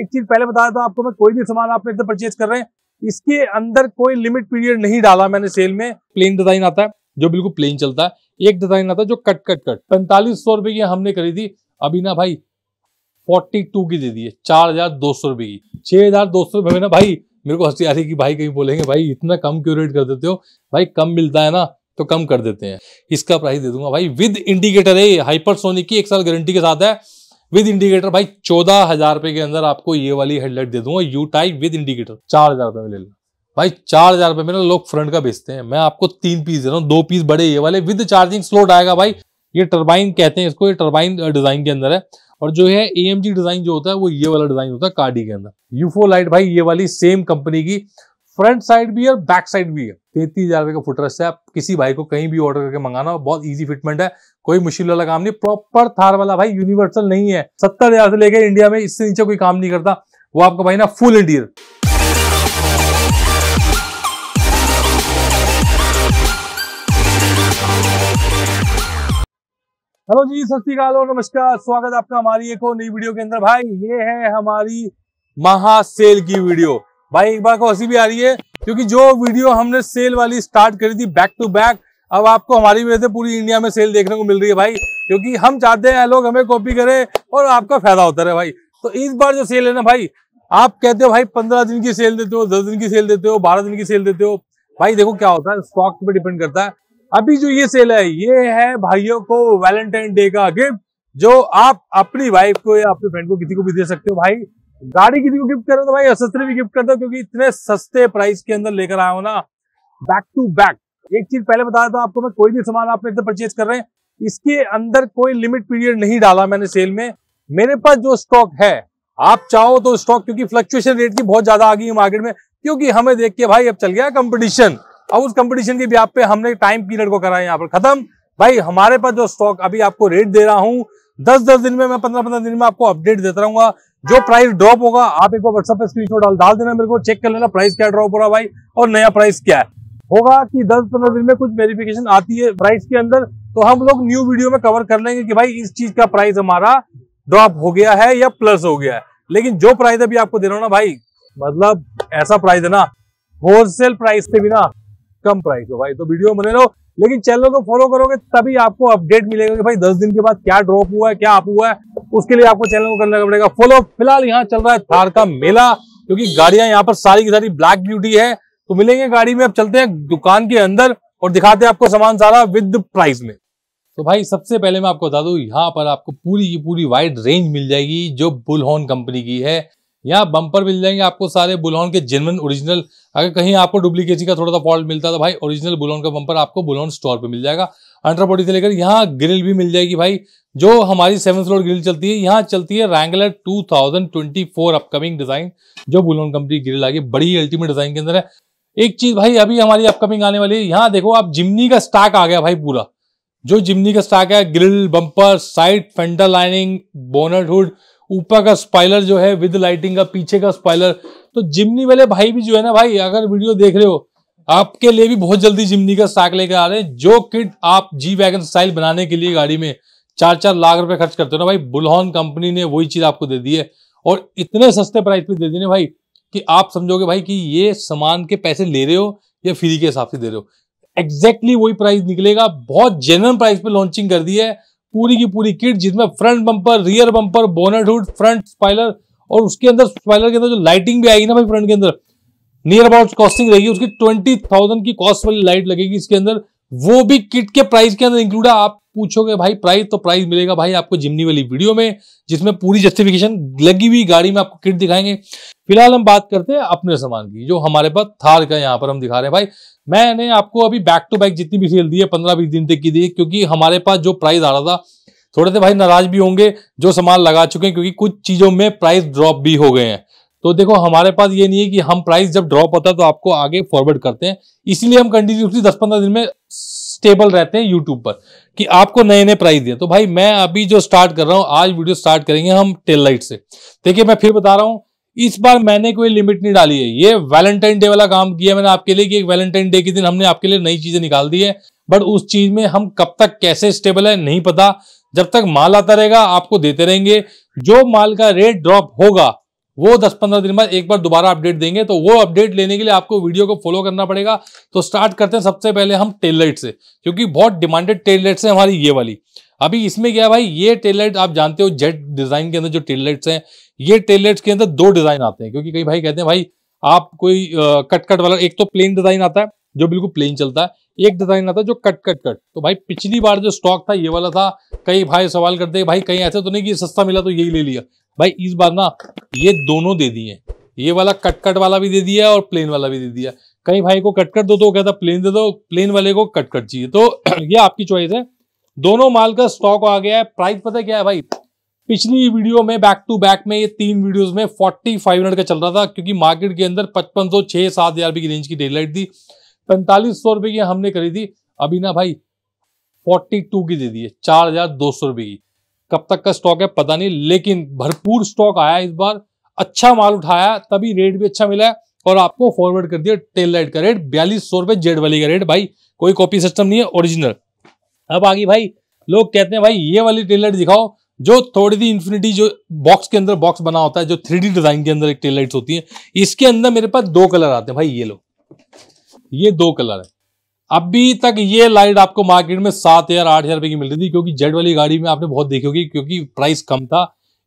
एक चीज पहले बता बताया था आपको मैं कोई भी सामान आप इधर परचेज कर रहे हैं इसके अंदर कोई लिमिट पीरियड नहीं डाला मैंने सेल में प्लेन डिजाइन आता है जो बिल्कुल प्लेन चलता है एक डिजाइन आता है जो कट कट कट पैंतालीस सौ रुपए की हमने करी थी अभी ना भाई फोर्टी टू की दे दी है चार हजार दो सौ रुपए की छह हजार दो सौ रुपए में ना भाई मेरे को हंसी आ रही कि भाई कहीं बोलेंगे भाई इतना कम क्यों रेट कर देते हो भाई कम मिलता है ना तो कम कर देते हैं इसका प्राइस दे दूंगा भाई विद इंडिकेटर है हाइपरसोनिक की एक साल गारंटी के साथ है विद इंडिकेटर भाई चौदह हजार रुपए के अंदर आपको ये वाली हेडलाइट दे दूंगा यू टाइप विद इंडिकेटर चार हजार रुपए में ले लो भाई चार हजार रुपए में लोग फ्रंट का बेचते हैं मैं आपको तीन पीस दे रहा हूँ दो पीस बड़े ये वाले विद चार्जिंग स्लोट आएगा भाई ये टर्बाइन कहते हैं इसको ये टर्बाइन डिजाइन के अंदर है और जो है ए डिजाइन जो होता है वो ये वाला डिजाइन होता है कार्डी के अंदर यूफो लाइट भाई ये वाली सेम कंपनी की फ्रंट साइड भी है बैक साइड भी है तैतीस हजार रुपए का फुटरेस्ट है आप किसी भाई को कहीं भी ऑर्डर करके मंगाना बहुत इजी फिटमेंट है कोई मुश्किल वाला काम नहीं प्रॉपर थार वाला भाई यूनिवर्सल नहीं है सत्तर हजार से लेकर इंडिया में इससे नीचे कोई काम नहीं करता वो आपका भाई ना फुल इंटीरियर हेलो जी सत श्रीकाल और नमस्कार स्वागत है आपका हमारी एक और नई वीडियो के अंदर भाई ये है हमारी महासेल की वीडियो भाई एक बार को हंसी भी आ रही है क्योंकि जो वीडियो हमने सेल वाली स्टार्ट करी थी बैक टू बैक अब आपको हमारी वजह से पूरी इंडिया में सेल देखने को मिल रही है भाई क्योंकि हम चाहते हैं लोग हमें कॉपी करें और आपका फायदा होता रहे भाई तो इस बार जो सेल है ना भाई आप कहते हो भाई पंद्रह दिन की सेल देते हो दस दिन की सेल देते हो बारह दिन की सेल देते हो भाई देखो क्या होता है स्टॉक पे डिपेंड करता है अभी जो ये सेल है ये है भाइयों को वैलेंटाइन डे का गिफ्ट जो आप अपनी वाइफ को या अपने फ्रेंड को किसी को भी दे सकते हो भाई गाड़ी किसी को गिफ्ट कर रहे हो तो भाई अशस्त्र भी गिफ्ट कर दो क्योंकि इतने सस्ते प्राइस के अंदर लेकर आया हूँ ना बैक टू बैक एक चीज पहले बताया था आपको मैं कोई भी सामान आप एकदम परचेज कर रहे हैं इसके अंदर कोई लिमिट पीरियड नहीं डाला मैंने सेल में मेरे पास जो स्टॉक है आप चाहो तो स्टॉक क्योंकि फ्लक्चुएशन रेट की बहुत ज्यादा आ गई है मार्केट में क्योंकि हमें देख के भाई अब चल गया कंपटीशन अब उस कंपटीशन के ब्याप पे हमने टाइम पीरियड को करा यहाँ पर खत्म भाई हमारे पास जो स्टॉक अभी आपको रेट दे रहा हूँ दस दस दिन में मैं पंद्रह पंद्रह दिन में आपको अपडेट देता रहूंगा जो प्राइस ड्रॉप होगा आप एक बार व्हाट्सएप पे स्क्रीनशॉट डाल देना मेरे को चेक कर लेना प्राइस क्या ड्रॉप हो रहा भाई और नया प्राइस क्या है होगा कि 10-15 दिन में कुछ वेरिफिकेशन आती है प्राइस के अंदर तो हम लोग न्यू वीडियो में कवर कर लेंगे कि भाई इस चीज का प्राइस हमारा ड्रॉप हो गया है या प्लस हो गया है लेकिन जो प्राइस अभी आपको दे रहा हूँ ना भाई मतलब ऐसा प्राइस है ना होलसेल प्राइस से भी ना कम प्राइस हो भाई तो वीडियो बने लो लेकिन चैनल को फॉलो करोगे तभी आपको अपडेट मिलेगा कि भाई दस दिन के बाद क्या ड्रॉप हुआ है क्या आप हुआ है उसके लिए आपको चैनल को करना पड़ेगा फॉलो फिलहाल यहाँ चल रहा है थार का मेला क्योंकि गाड़ियां यहाँ पर सारी की सारी ब्लैक ब्यूटी है तो मिलेंगे गाड़ी में अब चलते हैं दुकान के अंदर और दिखाते हैं आपको सामान सारा विद प्राइस में तो भाई सबसे पहले मैं आपको बता दू यहाँ पर आपको पूरी की पूरी वाइड रेंज मिल जाएगी जो बुलहॉन कंपनी की है यहाँ बम्पर मिल जाएंगे आपको सारे बुलहॉन के जेनवन ओरिजिनल अगर कहीं आपको डुप्लीकेसी का थोड़ा सा फॉल्ट मिलता था तो भाई ओरिजिनल बुलोन का बंपर आपको बुलोन स्टोर पे मिल जाएगा अंडरबॉडी से लेकर यहाँ ग्रिल भी मिल जाएगी भाई जो हमारी सेवन फ्लोर ग्रिल चलती है यहाँ चलती है रैंगलर 2024 अपकमिंग डिजाइन जो बुलोन कंपनी ग्रिल आ गई बड़ी अल्टीमेट डिजाइन के अंदर है एक चीज भाई अभी हमारी अपकमिंग आने वाली है यहाँ देखो आप जिमनी का स्टॉक आ गया भाई पूरा जो जिमनी का स्टॉक है grille bumper side fender lining bonnet hood ऊपर का स्पाइलर जो है विद लाइटिंग का पीछे का स्पाइलर तो जिमनी वाले भाई भी जो है ना भाई अगर वीडियो देख रहे हो आपके लिए भी बहुत जल्दी जिमनी का साक लेकर आ रहे हैं जो किट आप जी वैगन स्टाइल बनाने के लिए गाड़ी में चार चार लाख रुपए खर्च करते हो ना भाई बुलहन कंपनी ने वही चीज आपको दे दी है और इतने सस्ते प्राइस पे दे दी ना भाई कि आप समझोगे भाई कि ये सामान के पैसे ले रहे हो या फ्री के हिसाब से दे रहे हो एग्जैक्टली exactly वही प्राइस निकलेगा बहुत जेनरल प्राइस पे लॉन्चिंग कर दी है पूरी की पूरी किट जिसमें front bumper rear bumper bonnet hood front spoiler और उसके अंदर स्पाइलर के अंदर जो लाइटिंग भी आएगी ना भाई फ्रंट के अंदर नियर अबाउट कॉस्टिंग रहेगी उसकी ट्वेंटी थाउजेंड की कॉस्ट वाली लाइट लगेगी इसके अंदर वो भी किट के प्राइस के अंदर इंक्लूड है आप पूछोगे भाई प्राइस तो प्राइस मिलेगा भाई आपको जिमनी वाली वीडियो में जिसमें पूरी जस्टिफिकेशन लगी हुई गाड़ी में आपको किट दिखाएंगे फिलहाल हम बात करते हैं अपने सामान की जो हमारे पास थार का यहाँ पर हम दिखा रहे हैं भाई मैंने आपको अभी बैक टू बैक जितनी भी सेल दी है पंद्रह बीस दिन तक की दी है क्योंकि हमारे पास जो प्राइस आ रहा था थोड़े से भाई नाराज भी होंगे जो सामान लगा चुके हैं क्योंकि कुछ चीज़ों में प्राइस ड्रॉप भी हो गए हैं तो देखो हमारे पास ये नहीं है कि हम प्राइस जब ड्रॉप होता है तो आपको आगे फॉरवर्ड करते हैं इसलिए हम कंटिन्यूसली दस पंद्रह दिन में स्टेबल रहते हैं यूट्यूब पर कि आपको नए नए प्राइस दें तो भाई मैं अभी जो स्टार्ट कर रहा हूँ आज वीडियो स्टार्ट करेंगे हम टेल लाइट से देखिए मैं फिर बता रहा हूँ इस बार मैंने कोई लिमिट नहीं डाली है ये वैलेंटाइन डे वाला काम किया मैंने आपके लिए कि एक वैलेंटाइन डे के दिन हमने आपके लिए नई चीजें निकाल दी है बट उस चीज में हम कब तक कैसे स्टेबल है नहीं पता जब तक माल आता रहेगा आपको देते रहेंगे जो माल का रेट ड्रॉप होगा वो 10-15 दिन बाद एक बार दोबारा अपडेट देंगे तो वो अपडेट लेने के लिए आपको वीडियो को फॉलो करना पड़ेगा तो स्टार्ट करते हैं सबसे पहले हम टेल लाइट से क्योंकि बहुत डिमांडेड टेल लाइट्स है हमारी ये वाली अभी इसमें क्या है भाई ये टेल लाइट आप जानते हो जेट डिजाइन के अंदर जो टेल लाइट्स हैं ये टेल के अंदर दो डिजाइन आते हैं क्योंकि कई भाई कहते हैं भाई आप कोई कट कट वाला एक तो प्लेन डिजाइन आता है जो बिल्कुल प्लेन चलता है एक डिजाइन आता है जो कट कट कट तो भाई पिछली बार जो स्टॉक था ये वाला था कई भाई सवाल करते भाई कहीं ऐसे तो नहीं कि सस्ता मिला तो यही ले लिया भाई इस बार ना ये दोनों दे दिए ये वाला कट कट वाला भी दे दिया और प्लेन वाला भी दे दिया कई भाई को कट कट दो तो कहता प्लेन दे दो प्लेन वाले को कट कट चाहिए तो ये आपकी चॉइस है दोनों माल का स्टॉक आ गया है प्राइस पता क्या है भाई पिछली वीडियो में बैक टू बैक में ये तीन वीडियोस में फाइव हंड्रेड का चल रहा था क्योंकि मार्केट के अंदर पचपन सौ छह सात हजार रुपए की रेंज की डेलाइट थी पैंतालीस सौ रुपए की हमने करी थी अभी ना भाई 42 की दे दी है चार हजार दो सौ रुपए की कब तक का स्टॉक है पता नहीं लेकिन भरपूर स्टॉक आया इस बार अच्छा माल उठाया तभी रेट भी अच्छा मिला है और आपको फॉरवर्ड कर दिया टेल लाइट का रेट बयालीस सौ रुपए जेड वाली का रेट भाई कोई कॉपी सिस्टम नहीं है ओरिजिनल अब आगे भाई लोग कहते हैं भाई ये वाली टेल लाइट दिखाओ जो थोड़ी सी इन्फिनिटी जो बॉक्स के अंदर बॉक्स बना होता है जो थ्री डिजाइन के अंदर एक टेल लाइट होती है इसके अंदर मेरे पास दो कलर आते हैं भाई ये लो ये दो कलर है अभी तक ये लाइट आपको मार्केट में सात हजार आठ हजार रुपए की मिल रही थी क्योंकि जेड वाली गाड़ी में आपने बहुत देखी होगी क्योंकि प्राइस कम था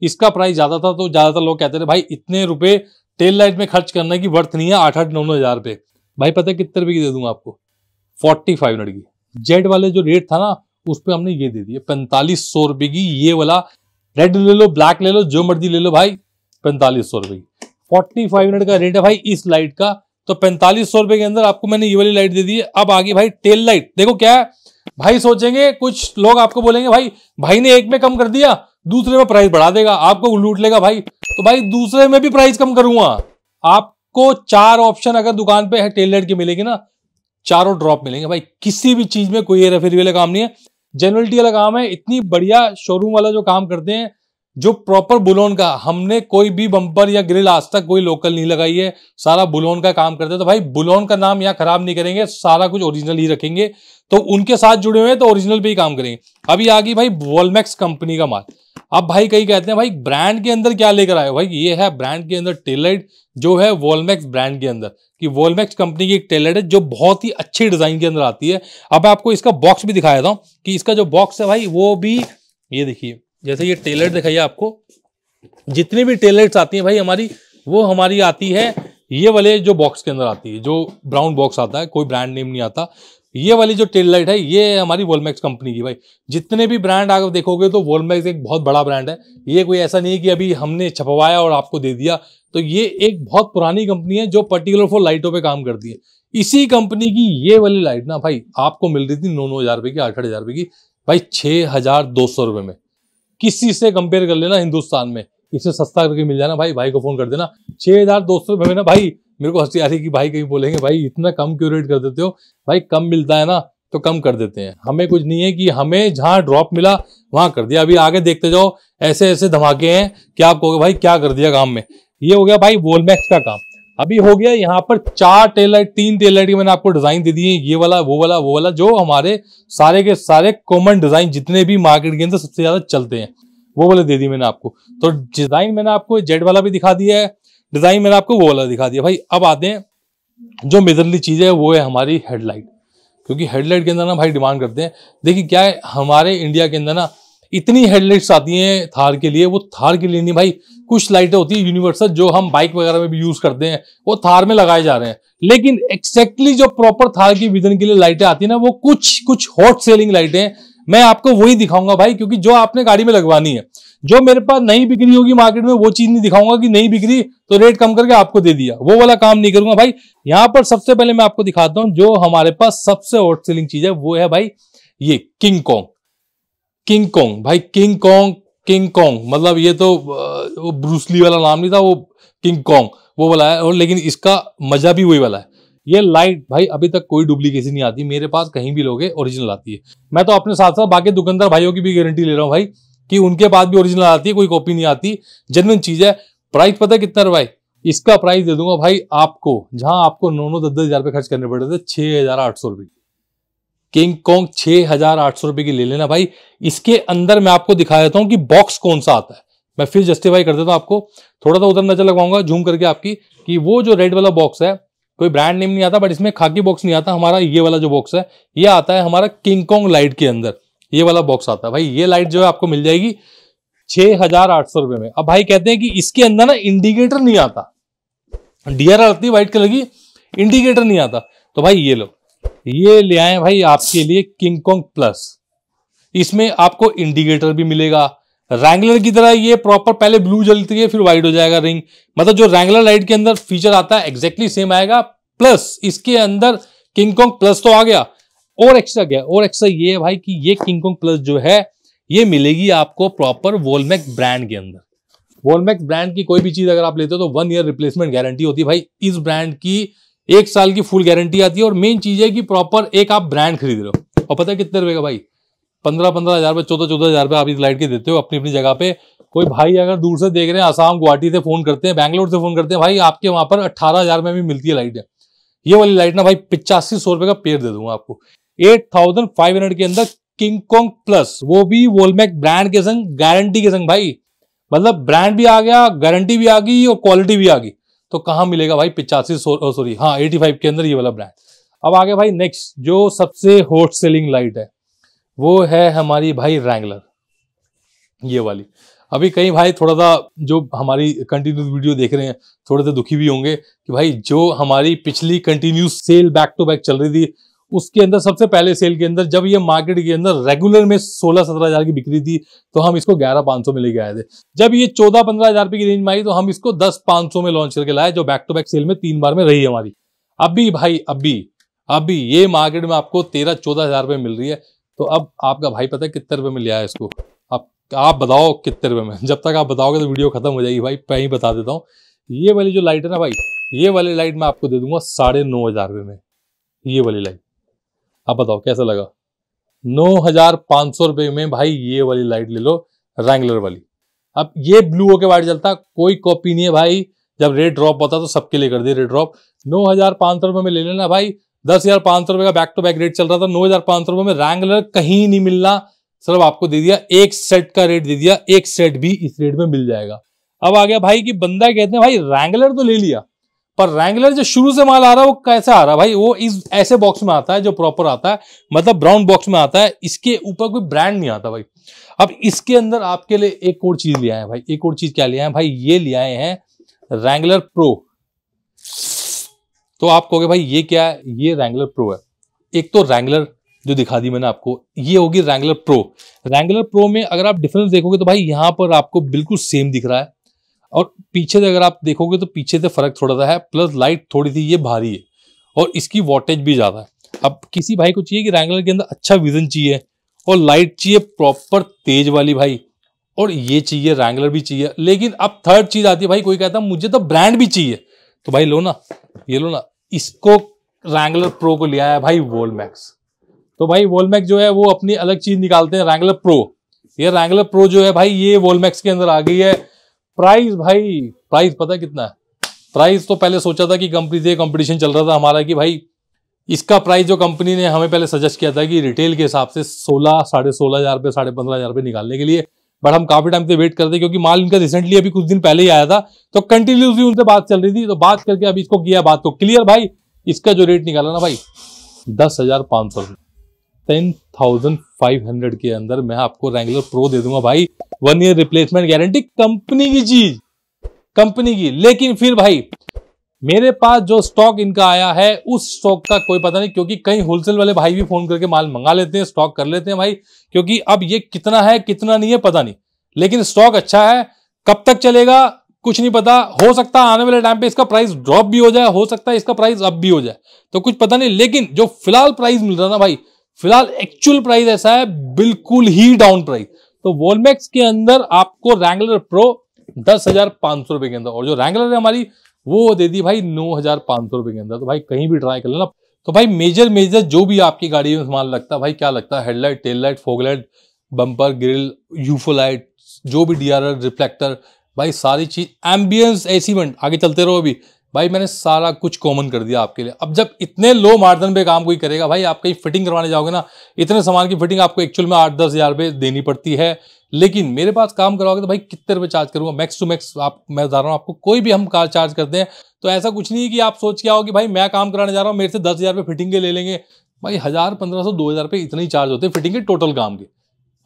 इसका प्राइस ज्यादा था तो ज्यादातर लोग कहते थे भाई इतने रुपए टेल लाइट में खर्च करने की वर्थ नहीं है आठ आठ नौ नौ हजार रुपए भाई पता है कितने रुपए की दे दूंगा आपको फोर्टी फाइव हंड्रेड की जेड वाले जो रेट था ना उस पर हमने ये दे दिया पैंतालीस सौ रुपए की ये वाला रेड ले लो ब्लैक ले लो जो मर्जी ले लो भाई पैंतालीस सौ रुपए की फोर्टी फाइव हंड्रेड का रेट है भाई इस लाइट का तो पैंतालीस सौ रुपए के अंदर आपको मैंने ये वाली लाइट दे दी है अब आगे भाई टेल लाइट देखो क्या है भाई सोचेंगे कुछ लोग आपको बोलेंगे भाई भाई ने एक में कम कर दिया दूसरे में प्राइस बढ़ा देगा आपको लूट लेगा भाई तो भाई दूसरे में भी प्राइस कम करूंगा आपको चार ऑप्शन अगर दुकान पे है टेल लाइट की मिलेगी ना चारों ड्रॉप मिलेंगे भाई किसी भी चीज में कोई हेरा वाला काम नहीं है जेनरलिटी वाला काम है इतनी बढ़िया शोरूम वाला जो काम करते हैं जो प्रॉपर बुलोन का हमने कोई भी बम्पर या ग्रिल आज तक कोई लोकल नहीं लगाई है सारा बुलोन का काम करते हैं तो भाई बुलोन का नाम यहाँ खराब नहीं करेंगे सारा कुछ ओरिजिनल ही रखेंगे तो उनके साथ जुड़े हुए हैं तो ओरिजिनल पे ही काम करेंगे अभी आ गई भाई वॉलमैक्स कंपनी का माल अब भाई कई कहते हैं भाई ब्रांड के अंदर क्या लेकर आए भाई ये है ब्रांड के अंदर टेलर जो है वॉलमैक्स ब्रांड के अंदर कि वॉलमैक्स कंपनी की एक टेलर है जो बहुत ही अच्छी डिजाइन के अंदर आती है अब मैं आपको इसका बॉक्स भी दिखाया था कि इसका जो बॉक्स है भाई वो भी ये देखिए जैसे ये टेलर दिखाइए आपको जितनी भी टेलर्स आती हैं भाई हमारी वो हमारी आती है ये वाले जो बॉक्स के अंदर आती है जो ब्राउन बॉक्स आता है कोई ब्रांड नेम नहीं आता ये वाली जो टेल लाइट है ये हमारी वोलमैक्स कंपनी की भाई जितने भी ब्रांड अगर देखोगे तो वोलमैक्स एक बहुत बड़ा ब्रांड है ये कोई ऐसा नहीं है कि अभी हमने छपवाया और आपको दे दिया तो ये एक बहुत पुरानी कंपनी है जो पर्टिकुलर फॉर लाइटों पे काम करती है इसी कंपनी की ये वाली लाइट ना भाई आपको मिल रही थी नौ नौ हज़ार रुपये की आठ आठ हज़ार रुपये की भाई छः हज़ार दो सौ में किसी से कंपेयर कर लेना हिंदुस्तान में इससे सस्ता करके मिल जाना भाई भाई को फोन कर देना छह हज़ार दो सौ रुपये में ना भाई मेरे को हंसी आ रही कि भाई कहीं बोलेंगे भाई इतना कम क्यों रेट कर देते हो भाई कम मिलता है ना तो कम कर देते हैं हमें कुछ नहीं है कि हमें जहाँ ड्रॉप मिला वहां कर दिया अभी आगे देखते जाओ ऐसे ऐसे धमाके हैं कि आप कहोगे भाई क्या कर दिया काम में ये हो गया भाई वोलमैक्स का काम अभी हो गया यहाँ पर चार टेल लाइट तीन टेल लाइट की मैंने आपको डिजाइन दे दी है ये वाला वो वाला वो वाला जो हमारे सारे के सारे कॉमन डिजाइन जितने भी मार्केट के अंदर सबसे ज्यादा चलते हैं वो वाले दे दी मैंने आपको तो डिजाइन मैंने आपको जेड वाला भी दिखा दिया है डिजाइन मैंने आपको वो वाला दिखा दिया भाई अब आते हैं जो मेजरली चीज है वो है हमारी हेडलाइट क्योंकि हेडलाइट के अंदर ना भाई डिमांड करते हैं देखिए क्या है हमारे इंडिया के अंदर ना इतनी हेडलाइट्स आती हैं थार के लिए वो थार के लिए नहीं भाई कुछ लाइटें होती है यूनिवर्सल जो हम बाइक वगैरह में भी यूज करते हैं वो थार में लगाए जा रहे हैं लेकिन एक्सैक्टली जो प्रॉपर थार की विजन के लिए लाइटें आती है ना वो कुछ कुछ हॉट सेलिंग लाइटें मैं आपको वही दिखाऊंगा भाई क्योंकि जो आपने गाड़ी में लगवानी है जो मेरे पास नहीं बिक्री होगी मार्केट में वो चीज नहीं दिखाऊंगा कि नहीं बिक्री तो रेट कम करके आपको दे दिया वो वाला काम नहीं करूंगा भाई यहां पर सबसे पहले मैं आपको दिखाता हूं जो हमारे पास सबसे हॉट सेलिंग चीज है वो है भाई ये किंग कॉन्ग किंग कॉन्ग भाई किंग कॉन्ग किंग कॉन्ग मतलब ये तो वो ब्रूसली वाला नाम नहीं था वो किंग कॉन्ग वो वाला है और लेकिन इसका मजा भी वही वाला है ये लाइट भाई अभी तक कोई डुप्लीकेशन नहीं आती मेरे पास कहीं भी लोगे ओरिजिनल आती है मैं तो अपने साथ साथ बाकी दुकानदार भाइयों की भी गारंटी ले रहा हूँ भाई कि उनके पास भी ओरिजिनल आती है कोई कॉपी नहीं आती जेनविन चीज है प्राइस पता है कितना है भाई इसका प्राइस दे दूंगा भाई आपको जहां आपको नौ नौ दस दस हजार रुपये खर्च करने पड़ रहे थे छह हजार आठ सौ रुपये किंग कॉन्ग छह हजार आठ सौ रुपए की ले लेना भाई इसके अंदर मैं आपको दिखा देता हूं कि बॉक्स कौन सा आता है मैं फिर जस्टिफाई कर देता हूं आपको थोड़ा सा उधर नजर लगवाऊंगा झूम करके आपकी कि वो जो रेड वाला बॉक्स है कोई ब्रांड नेम नहीं आता बट इसमें खाकी बॉक्स नहीं आता हमारा ये वाला जो बॉक्स है ये आता है हमारा किंग कॉन्ग लाइट के अंदर ये वाला बॉक्स आता है भाई ये लाइट जो है आपको मिल जाएगी छह हजार आठ सौ रुपए में अब भाई कहते हैं कि इसके अंदर ना इंडिकेटर नहीं आता डीआर आती व्हाइट कलर की इंडिकेटर नहीं आता तो भाई ये लो ये ले आए भाई आपके लिए किंग कॉन्ग प्लस इसमें आपको इंडिकेटर भी मिलेगा रैंगलर की तरह ये प्रॉपर पहले ब्लू जलती है फिर वाइट हो जाएगा रिंग मतलब जो रैंगलर लाइट के अंदर फीचर आता है एग्जैक्टली सेम आएगा प्लस इसके अंदर किंग कॉन्ग प्लस तो आ गया और एक्स्ट्रा गया और एक्स्ट्रा ये है भाई कि ये किंग कॉन्ग प्लस जो है ये मिलेगी आपको प्रॉपर वोलमैक ब्रांड के अंदर वोलमैक्स ब्रांड की कोई भी चीज अगर आप लेते हो तो वन ईयर रिप्लेसमेंट गारंटी होती है भाई इस ब्रांड की एक साल की फुल गारंटी आती है और मेन चीज है कि प्रॉपर एक आप ब्रांड खरीद रहे हो और पता है कितने रुपए का भाई पंद्रह पंद्रह हजार रुपये चौदह चौदह हजार रुपये आप इस लाइट के देते हो अपनी अपनी जगह पे कोई भाई अगर दूर से देख रहे हैं आसाम गुवाहाटी से फोन करते हैं बैंगलोर से फोन करते हैं भाई आपके वहां पर अट्ठारह हजार में भी मिलती है लाइट ये वाली लाइट ना भाई पिचासी सौ रुपए का पेड़ दे दूंगा आपको एट थाउजेंड फाइव हंड्रेड के अंदर किंग कॉन्ग प्लस वो भी वोलमैक ब्रांड के संग गारंटी के संग भाई मतलब ब्रांड भी आ गया गारंटी भी आ गई और क्वालिटी भी आ गई तो कहाँ मिलेगा भाई पिचासी सॉरी हाँ एटी फाइव के अंदर ये वाला ब्रांड अब आगे भाई नेक्स्ट जो सबसे होट सेलिंग लाइट है वो है हमारी भाई रैंगलर ये वाली अभी कई भाई थोड़ा सा जो हमारी कंटिन्यूस वीडियो देख रहे हैं थोड़े से दुखी भी होंगे कि भाई जो हमारी पिछली continuous sale back to back चल रही थी उसके अंदर सबसे पहले सेल के अंदर जब ये मार्केट के अंदर रेगुलर में सोलह सत्रह हजार की बिक्री थी तो हम इसको ग्यारह पांच सौ में लेके आए थे जब ये चौदह पंद्रह हजार रुपये की रेंज में आई तो हम इसको दस पांच सौ में लॉन्च करके लाए जो बैक टू बैक सेल में तीन बार में रही हमारी अभी भाई अभी अभी ये मार्केट में आपको तेरह चौदह हजार रुपये मिल रही है तो अब आपका भाई पता है कितने रुपये में लिया है इसको अब आप बताओ कितने रुपये में जब तक आप बताओगे तो वीडियो खत्म हो जाएगी भाई मैं ही बता देता हूँ ये वाली जो लाइट है ना भाई ये वाली लाइट मैं आपको दे दूंगा साढ़े नौ हजार रुपये में ये वाली लाइट आप हाँ, बताओ कैसा लगा नौ हजार पांच सौ रुपए में भाई ये वाली लाइट ले लो रैंगलर वाली अब ये ब्लू होके वाइट जलता कोई कॉपी नहीं है भाई जब रेड ड्रॉप होता तो सबके लिए कर दिया रेड ड्रॉप नौ हजार पांच सौ रुपए में ले लेना भाई दस हजार पांच सौ रुपए का बैक टू बैक रेट चल रहा था नौ हजार पांच सौ रुपए में रैंगलर कहीं नहीं मिलना सिर्फ आपको दे दिया एक सेट का रेट दे दिया एक सेट भी इस रेट में मिल जाएगा अब आ गया भाई कि बंदा कहते हैं भाई रैंगलर तो ले लिया पर रैंगलर जो शुरू से माल आ रहा है वो कैसा आ रहा है भाई वो इस ऐसे बॉक्स में आता है जो प्रॉपर आता है मतलब ब्राउन बॉक्स में आता है इसके ऊपर कोई ब्रांड नहीं आता भाई अब इसके अंदर आपके लिए एक और चीज लिया है भाई एक और चीज क्या लिया है भाई ये लिया है रैंगलर प्रो तो आप कहोगे भाई ये क्या है ये रैंगलर प्रो है एक तो रैंगलर जो दिखा दी मैंने आपको ये होगी रैंगलर प्रो रैंगलर प्रो में अगर आप डिफरेंस देखोगे तो भाई यहां पर आपको बिल्कुल सेम दिख रहा है और पीछे से अगर आप देखोगे तो पीछे से फ़र्क थोड़ा सा है प्लस लाइट थोड़ी सी ये भारी है और इसकी वोल्टेज भी ज़्यादा है अब किसी भाई को चाहिए कि रैंगलर के अंदर अच्छा विजन चाहिए और लाइट चाहिए प्रॉपर तेज वाली भाई और ये चाहिए रैंगलर भी चाहिए लेकिन अब थर्ड चीज़ आती है भाई कोई कहता मुझे तो ब्रांड भी चाहिए तो भाई लो ना ये लो ना इसको रैंगलर प्रो को लिया है भाई वोलमैक्स तो भाई वोलमैक्स जो है वो अपनी अलग चीज़ निकालते हैं रैंगलर प्रो ये रैंगलर प्रो जो है भाई ये वोलमैक्स के अंदर आ गई है प्राइस भाई प्राइस पता कितना प्राइस तो पहले सोचा था कि कंपनी से कंपटीशन चल रहा था हमारा कि भाई इसका प्राइस जो कंपनी ने हमें पहले सजेस्ट किया था कि रिटेल के हिसाब से सोलह साढ़े सोलह हज़ार रुपये साढ़े पंद्रह हज़ार रुपये निकालने के लिए बट हम काफ़ी टाइम से वेट करते क्योंकि माल इनका रिसेंटली अभी कुछ दिन पहले ही आया था तो कंटिन्यूसली उनसे बात चल रही थी तो बात करके अभी इसको किया बात तो क्लियर भाई इसका जो रेट निकाला ना भाई दस हज़ार पांच सौ रुपये टेन थाउजेंड फाइव हंड्रेड के अंदर मैं आपको रेंगुलर प्रो दे दूंगा भाई one year replacement guarantee company की चीज कंपनी की लेकिन फिर भाई मेरे पास जो स्टॉक इनका आया है उस स्टॉक का कोई पता नहीं क्योंकि कई होलसेल वाले भाई भी फोन करके माल मंगा लेते हैं स्टॉक कर लेते हैं भाई क्योंकि अब ये कितना है कितना नहीं है पता नहीं लेकिन स्टॉक अच्छा है कब तक चलेगा कुछ नहीं पता हो सकता आने वाले टाइम पे इसका प्राइस ड्रॉप भी हो जाए हो सकता है इसका प्राइस अप भी हो जाए तो कुछ पता नहीं लेकिन जो फिलहाल प्राइस मिल रहा ना भाई फिलहाल एक्चुअल प्राइस ऐसा है बिल्कुल ही डाउन प्राइस तो वोलमैक्स के अंदर आपको रैंगलर प्रो दस हजार पांच सौ रुपए के अंदर और जो रैंगलर है हमारी वो दे दी भाई नौ हजार पांच सौ रुपए के अंदर तो भाई कहीं भी ट्राई कर लेना तो भाई मेजर मेजर जो भी आपकी गाड़ी में सामान लगता है भाई क्या लगता है headlight tail light foglight bumper grille यूफोलाइट जो भी डी रिफ्लेक्टर भाई सारी चीज एम्बियंस एसीमेंट आगे चलते रहो अभी भाई मैंने सारा कुछ कॉमन कर दिया आपके लिए अब जब इतने लो मार्जिन पे काम कोई करेगा भाई आप कहीं फिटिंग करवाने जाओगे ना इतने सामान की फिटिंग आपको एक्चुअल में आठ दस हज़ार रुपये देनी पड़ती है लेकिन मेरे पास काम करवाओगे तो भाई कितने रुपये चार्ज करूँगा मैक्स टू मैक्स आप मैं बता रहा हूँ आपको कोई भी हम कार चार्ज करते हैं तो ऐसा कुछ नहीं है कि आप सोच के आओ कि भाई मैं काम कराने जा रहा हूँ मेरे से दस हज़ार रुपये फिटिंग के ले लेंगे भाई हज़ार पंद्रह सौ दो हज़ार इतने ही चार्ज होते हैं फिटिंग के टोटल काम के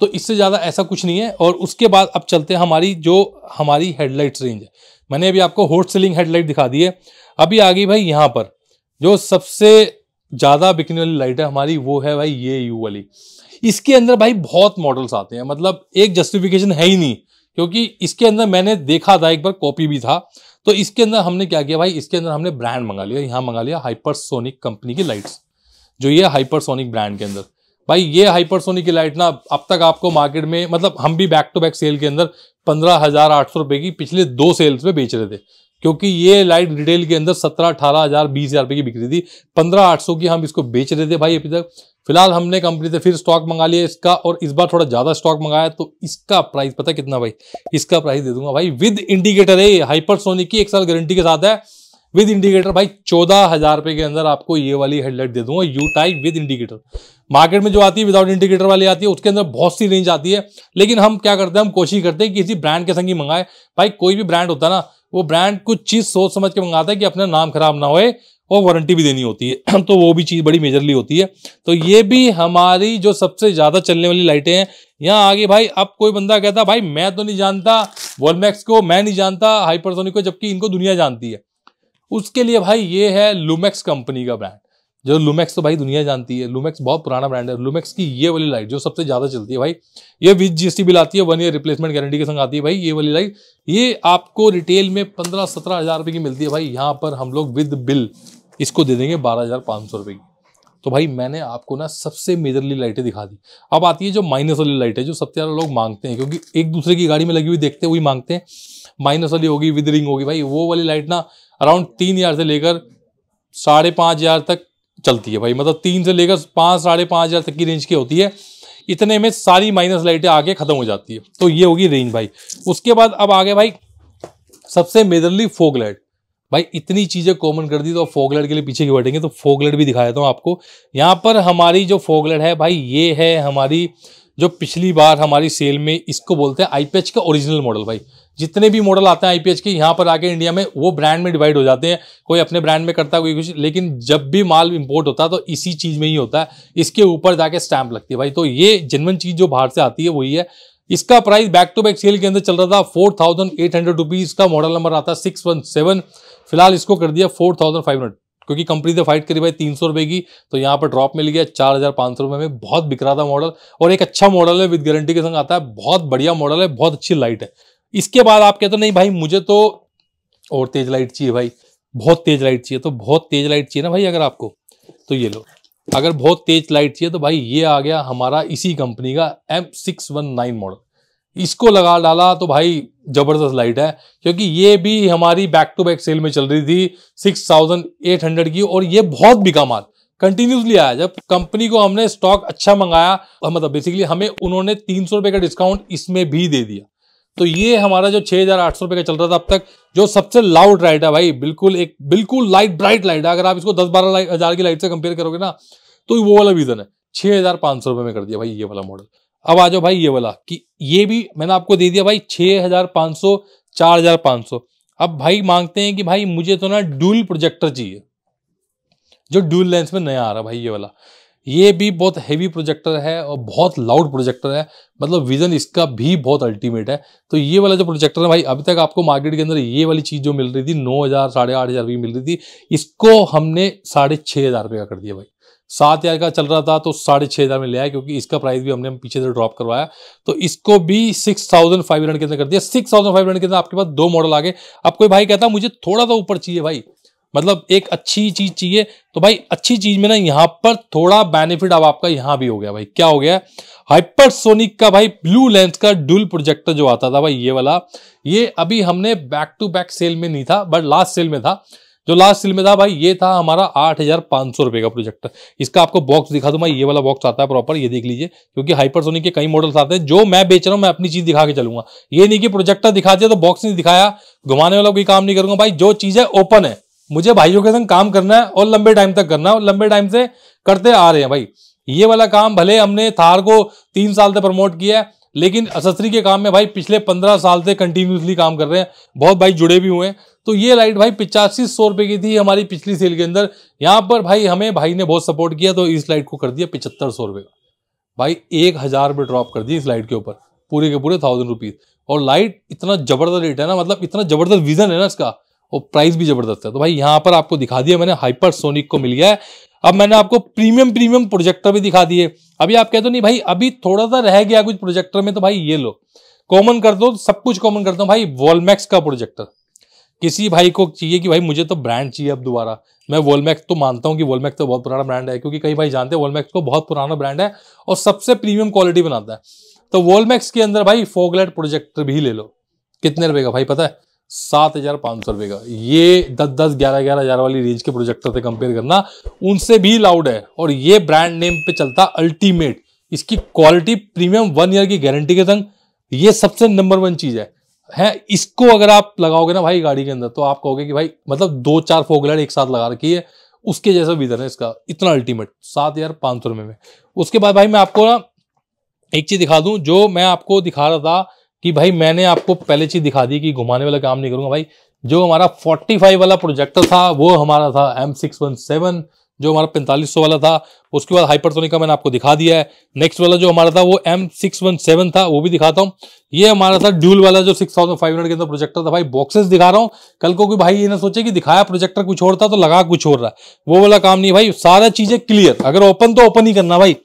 तो इससे ज़्यादा ऐसा कुछ नहीं है और उसके बाद अब चलते हैं हमारी जो हमारी हेडलाइट रेंज है मैंने अभी आपको होट सेलिंग हेडलाइट दिखा दी है अभी आ गई भाई यहाँ पर जो सबसे ज़्यादा बिकने वाली लाइट है हमारी वो है भाई ये यू वाली इसके अंदर भाई बहुत मॉडल्स आते हैं मतलब एक जस्टिफिकेशन है ही नहीं क्योंकि इसके अंदर मैंने देखा था एक बार कॉपी भी था तो इसके अंदर हमने क्या किया भाई इसके अंदर हमने ब्रांड मंगा लिया यहाँ मंगा लिया हाइपरसोनिक कंपनी की लाइट्स जो ये हाइपरसोनिक ब्रांड के अंदर भाई ये हाइपरसोनिक की लाइट ना अब तक आपको मार्केट में मतलब हम भी बैक टू बैक सेल के अंदर पंद्रह हजार आठ सौ रुपए की पिछले दो सेल्स में बेच रहे थे क्योंकि ये लाइट रिटेल के अंदर सत्रह अठारह हजार बीस हजार रुपए की बिक्री थी पंद्रह आठ सौ की हम इसको बेच रहे थे भाई अभी तक फिलहाल हमने कंपनी से फिर स्टॉक मंगा लिया इसका और इस बार थोड़ा ज़्यादा स्टॉक मंगाया तो इसका प्राइस पता कितना भाई इसका प्राइस दे दूंगा भाई विद इंडिकेटर है हाइपरसोनिक की एक साल गारंटी के साथ है विद इंडिकेटर भाई चौदह हजार रुपए के अंदर आपको ये वाली हेडलाइट दे दूंगा you type with indicator market में जो आती है विदाउट इंडिकेटर वाली आती है उसके अंदर बहुत सी रेंज आती है लेकिन हम क्या करते हैं हम कोशिश करते हैं कि किसी ब्रांड के संग ही मंगाए भाई कोई भी ब्रांड होता है ना वो ब्रांड कुछ चीज़ सोच समझ के मंगाता है कि अपना नाम खराब ना होए और वारंटी भी देनी होती है तो वो भी चीज़ बड़ी मेजरली होती है तो ये भी हमारी जो सबसे ज़्यादा चलने वाली लाइटें हैं यहाँ आगे भाई अब कोई बंदा कहता भाई मैं तो नहीं जानता वॉलमैक्स को मैं नहीं जानता हाइपरसोनिक को जबकि इनको दुनिया जानती है उसके लिए भाई ये है लुमेक्स कंपनी का ब्रांड जो लुमेक्स तो भाई दुनिया जानती है लुमेक्स बहुत पुराना ब्रांड है लुमेक्स की ये वाली लाइट जो सबसे ज़्यादा चलती है भाई ये विद जीएसटी बिल आती है वन ईयर रिप्लेसमेंट गारंटी के संग आती है भाई ये वाली लाइट ये आपको रिटेल में पंद्रह सत्रह हज़ार रुपये की मिलती है भाई यहाँ पर हम लोग विद बिल इसको दे देंगे बारह हज़ार पांच सौ रुपए की तो भाई मैंने आपको ना सबसे मेजरली लाइटें दिखा दी अब आती है जो माइनस वाली लाइट है जो सबसे ज़्यादा लोग मांगते हैं क्योंकि एक दूसरे की गाड़ी में लगी हुई देखते हुए मांगते हैं माइनस वाली होगी विद रिंग होगी भाई वो वाली लाइट ना अराउंड तीन हज़ार से लेकर साढ़े पाँच हज़ार तक चलती है भाई मतलब तीन से लेकर पाँच साढ़े पाँच हज़ार तक की रेंज की होती है इतने में सारी माइनस लाइटें आके ख़त्म हो जाती है तो ये होगी रेंज भाई उसके बाद अब आगे भाई सबसे मेजरली फोक लाइट भाई इतनी चीज़ें कॉमन कर दी तो फोगलाइट के लिए पीछे की बैठेंगे तो फोक भी दिखा देता हूँ आपको यहाँ पर हमारी जो फोक है भाई ये है हमारी जो पिछली बार हमारी सेल में इसको बोलते हैं आईपीएच का ओरिजिनल मॉडल भाई जितने भी मॉडल आते हैं आईपीएच के यहाँ पर आके इंडिया में वो ब्रांड में डिवाइड हो जाते हैं कोई अपने ब्रांड में करता है कोई कुछ लेकिन जब भी माल इंपोर्ट होता है तो इसी चीज़ में ही होता है इसके ऊपर जाके स्टैंप लगती है भाई तो ये जनवन चीज़ जो बाहर से आती है वही है इसका price back to back sale के अंदर चल रहा था four thousand eight hundred rupees का मॉडल नंबर आता है सिक्स वन सेवन फिलहाल इसको कर दिया फोर थाउजेंड फाइव हंड्रेड क्योंकि कंपनी से फाइट करी भाई तीन सौ रुपये की तो यहाँ पर ड्रॉप मिल गया चार हज़ार पाँच सौ रुपये में बहुत बिक रहा था मॉडल और एक अच्छा मॉडल है विद गारंटी के संग आता है बहुत बढ़िया मॉडल है बहुत अच्छी लाइट है इसके बाद आप कहते नहीं भाई मुझे तो और तेज लाइट चाहिए भाई बहुत तेज लाइट चाहिए तो बहुत तेज लाइट चाहिए ना भाई अगर आपको तो ये लो अगर बहुत तेज लाइट चाहिए तो भाई ये आ गया हमारा इसी कंपनी का M six one nine model इसको लगा डाला तो भाई जबरदस्त लाइट है क्योंकि ये भी हमारी बैक टू बैक सेल में चल रही थी सिक्स थाउजेंड एट हंड्रेड की और ये बहुत बिका माल कंटिन्यूसली आया जब कंपनी को हमने स्टॉक अच्छा मंगाया मतलब बेसिकली हमें उन्होंने तीन सौ रुपए का डिस्काउंट इसमें भी दे दिया तो ये हमारा जो छह हज़ार आठ सौ रुपए का चल रहा था अब तक जो सबसे लाउड लाइट है भाई बिल्कुल एक बिल्कुल लाइट ब्राइट लाइट है अगर आप इसको दस बारह हज़ार की लाइट से कंपेयर करोगे ना तो वो वाला रीज़न है छह हज़ार पांच सौ रुपए में कर दिया भाई ये वाला मॉडल अब आ जाओ भाई ये वाला कि ये भी मैंने आपको दे दिया भाई छह हज़ार पांच सौ चार हज़ार पांच सौ अब भाई मांगते हैं कि भाई मुझे तो ना डुअल प्रोजेक्टर चाहिए जो डुअल लेंस में नया आ रहा भाई ये वाला ये भी बहुत हैवी प्रोजेक्टर है और बहुत लाउड प्रोजेक्टर है मतलब विजन इसका भी बहुत अल्टीमेट है तो ये वाला जो प्रोजेक्टर है भाई अभी तक आपको मार्केट के अंदर ये वाली चीज़ जो मिल रही थी नौ हज़ार साढ़े आठ हज़ार की मिल रही थी इसको हमने साढ़े छः हज़ार रुपये का कर दिया भाई सात हज़ार का चल रहा था तो साढ़े छः हज़ार में ले आया क्योंकि इसका प्राइस भी हमने पीछे से ड्रॉप करवाया तो इसको भी सिक्स थाउजेंड फाइव हंड्रेड के अंदर कर दिया सिक्स थाउजेंड फाइव हंड्रेड के अंदर आपके पास दो मॉडल आ गए अब कोई भाई कहता मुझे थोड़ा सा ऊपर चाहिए भाई मतलब एक अच्छी चीज चाहिए तो भाई अच्छी चीज में ना यहाँ पर थोड़ा बेनिफिट अब आपका यहाँ भी हो गया भाई क्या हो गया हाइपरसोनिक का भाई ब्लू लेंस का डुअल प्रोजेक्टर जो आता था भाई ये वाला ये अभी हमने बैक टू बैक सेल में नहीं था बट लास्ट सेल में था जो लास्ट सेल में था भाई ये था हमारा आठ हजार पांच सौ रुपए का प्रोजेक्टर इसका आपको बॉक्स दिखा दूं भाई ये वाला बॉक्स आता है प्रॉपर ये देख लीजिए क्योंकि हाइपरसोनिक के कई मॉडल्स आते हैं जो मैं बेच रहा हूँ मैं अपनी चीज दिखा के चलूंगा ये नहीं कि प्रोजेक्टर दिखा दिया तो बॉक्स नहीं दिखाया घुमाने वाला कोई काम नहीं करूंगा भाई जो चीज है ओपन है मुझे भाइयों के संग काम करना है और लंबे टाइम तक करना है और लंबे टाइम से करते आ रहे हैं भाई ये वाला काम भले हमने थार को तीन साल से प्रमोट किया है लेकिन असस्त्री के काम में भाई पिछले पंद्रह साल से कंटिन्यूसली काम कर रहे हैं बहुत भाई जुड़े भी हुए हैं तो ये लाइट भाई पिचासी सौ रुपये की थी हमारी पिछली सेल के अंदर यहाँ पर भाई हमें भाई ने बहुत सपोर्ट किया तो इस लाइट को कर दिया पिचहत्तर सौ रुपये का भाई एक हज़ार रुपये ड्रॉप कर दिए इस लाइट के ऊपर पूरे के पूरे थाउजेंड रुपीज़ और लाइट इतना ज़बरदस्त रेट है ना मतलब इतना ज़बरदस्त विज़न है ना इसका और प्राइस भी जबरदस्त है तो भाई यहाँ पर आपको दिखा दिया मैंने हाइपरसोनिक को मिल गया है अब मैंने आपको प्रीमियम प्रीमियम प्रोजेक्टर भी दिखा दिए अभी आप कहते हो नहीं भाई अभी थोड़ा सा रह गया कुछ प्रोजेक्टर में तो भाई ये लो कॉमन कर दो सब कुछ कॉमन करता हूँ भाई वॉलमैक्स का प्रोजेक्टर किसी भाई को चाहिए कि भाई मुझे तो ब्रांड चाहिए अब दोबारा मैं वॉलमैक्स तो मानता हूँ कि वॉलमैक्स तो बहुत पुराना ब्रांड है क्योंकि कई भाई जानते हैं वॉलमैक्स को तो बहुत पुराना ब्रांड है और सबसे प्रीमियम क्वालिटी बनाता है तो वॉलमैक्स के अंदर भाई फोगलेट प्रोजेक्टर भी ले लो कितने रुपए का भाई पता है सात हजार पाँच सौ रुपए का ये दस दस ग्यारह ग्यारह हजार वाली रेंज के प्रोजेक्टर से कंपेयर करना उनसे भी लाउड है और ये ब्रांड नेम पे चलता अल्टीमेट इसकी क्वालिटी प्रीमियम वन ईयर की गारंटी के संग ये सबसे नंबर वन चीज़ है है इसको अगर आप लगाओगे ना भाई गाड़ी के अंदर तो आप कहोगे कि भाई मतलब दो चार फोकलाइट एक साथ लगा रखी है उसके जैसा विधर है इसका इतना अल्टीमेट सात हजार पांच सौ रुपए में उसके बाद भाई मैं आपको ना एक चीज़ दिखा दूं जो मैं आपको दिखा रहा था कि भाई मैंने आपको पहले चीज दिखा दी कि घुमाने वाला काम नहीं करूंगा भाई जो हमारा 45 वाला प्रोजेक्टर था वो हमारा था एम सिक्स वन सेवन जो हमारा पैंतालीस सौ वाला था उसके बाद हाइपरसोनिक का मैंने आपको दिखा दिया है नेक्स्ट वाला जो हमारा था वो एम सिक्स वन सेवन था वो भी दिखाता हूँ ये हमारा था ड्यूल वाला जो सिक्स थाउजेंड फाइव हंड्रेड के अंदर प्रोजेक्टर था भाई बॉक्सेस दिखा रहा हूँ कल को कोई भाई ये ना सोचे कि दिखाया प्रोजेक्टर कुछ और था तो लगा कुछ और रहा वो वाला काम नहीं भाई सारा चीज़ें क्लियर अगर ओपन तो ओपन ही करना भाई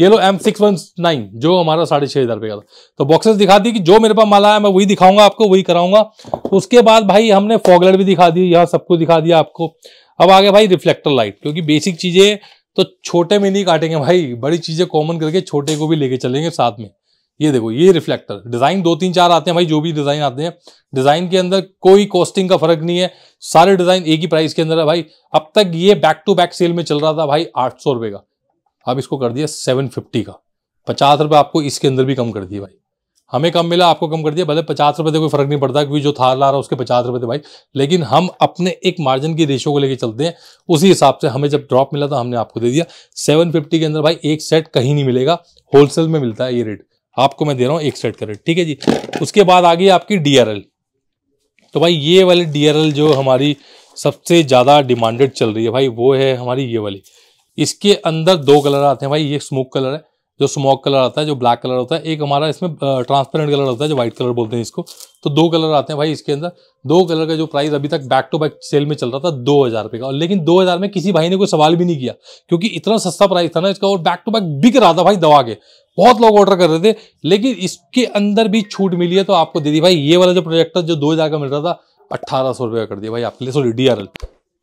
ये लो एम सिक्स वन नाइन जो हमारा साढ़े छः हज़ार रुपये का था तो बॉक्सेस दिखा दी कि जो मेरे पास माला है मैं वही दिखाऊंगा आपको वही कराऊंगा उसके बाद भाई हमने फॉगलेट भी दिखा दी यहाँ सब कुछ दिखा दिया आपको अब आगे भाई रिफ्लेक्टर लाइट क्योंकि बेसिक चीज़ें तो छोटे में नहीं काटेंगे भाई बड़ी चीज़ें कॉमन करके छोटे को भी लेके चलेंगे साथ में ये देखो ये रिफ्लेक्टर डिज़ाइन दो तीन चार आते हैं भाई जो भी डिज़ाइन आते हैं डिज़ाइन के अंदर कोई कॉस्टिंग का फर्क नहीं है सारे डिज़ाइन एक ही प्राइस के अंदर है भाई अब तक ये बैक टू बैक सेल में चल रहा था भाई आठ सौ रुपए का आप इसको कर दिया सेवन फिफ्टी का पचास रुपये आपको इसके अंदर भी कम कर दिए भाई हमें कम मिला आपको कम कर दिया भले पचास रुपये से कोई फर्क नहीं पड़ता क्योंकि जो थार ला रहा उसके पचास रुपये थे भाई लेकिन हम अपने एक मार्जिन की रेशो को लेकर चलते हैं उसी हिसाब से हमें जब ड्रॉप मिला था हमने आपको दे दिया सेवन फिफ्टी के अंदर भाई एक सेट कहीं नहीं मिलेगा होलसेल में मिलता है ये रेट आपको मैं दे रहा हूँ एक सेट का रेट ठीक है जी उसके बाद आ गई आपकी डी तो भाई ये वाली डी जो हमारी सबसे ज़्यादा डिमांडेड चल रही है भाई वो है हमारी ये वाली इसके अंदर दो कलर आते हैं भाई ये स्मोक कलर है जो स्मोक कलर आता है जो ब्लैक कलर होता है एक हमारा इसमें ट्रांसपेरेंट कलर होता है जो व्हाइट कलर बोलते हैं इसको तो दो कलर आते हैं भाई इसके अंदर दो कलर का जो प्राइस अभी तक बैक टू बैक सेल में चल रहा था दो हज़ार रुपये का और लेकिन दो हज़ार में किसी भाई ने कोई सवाल भी नहीं किया क्योंकि इतना सस्ता प्राइस था ना इसका और बैक टू बैक बिक रहा था भाई दवा के बहुत लोग ऑर्डर कर रहे थे लेकिन इसके अंदर भी छूट मिली है तो आपको दे दी भाई ये वाला जो प्रोजेक्टर जो दो का मिल रहा था अट्ठारह सौ रुपये का कर दिया भाई आपके लिए sorry D R L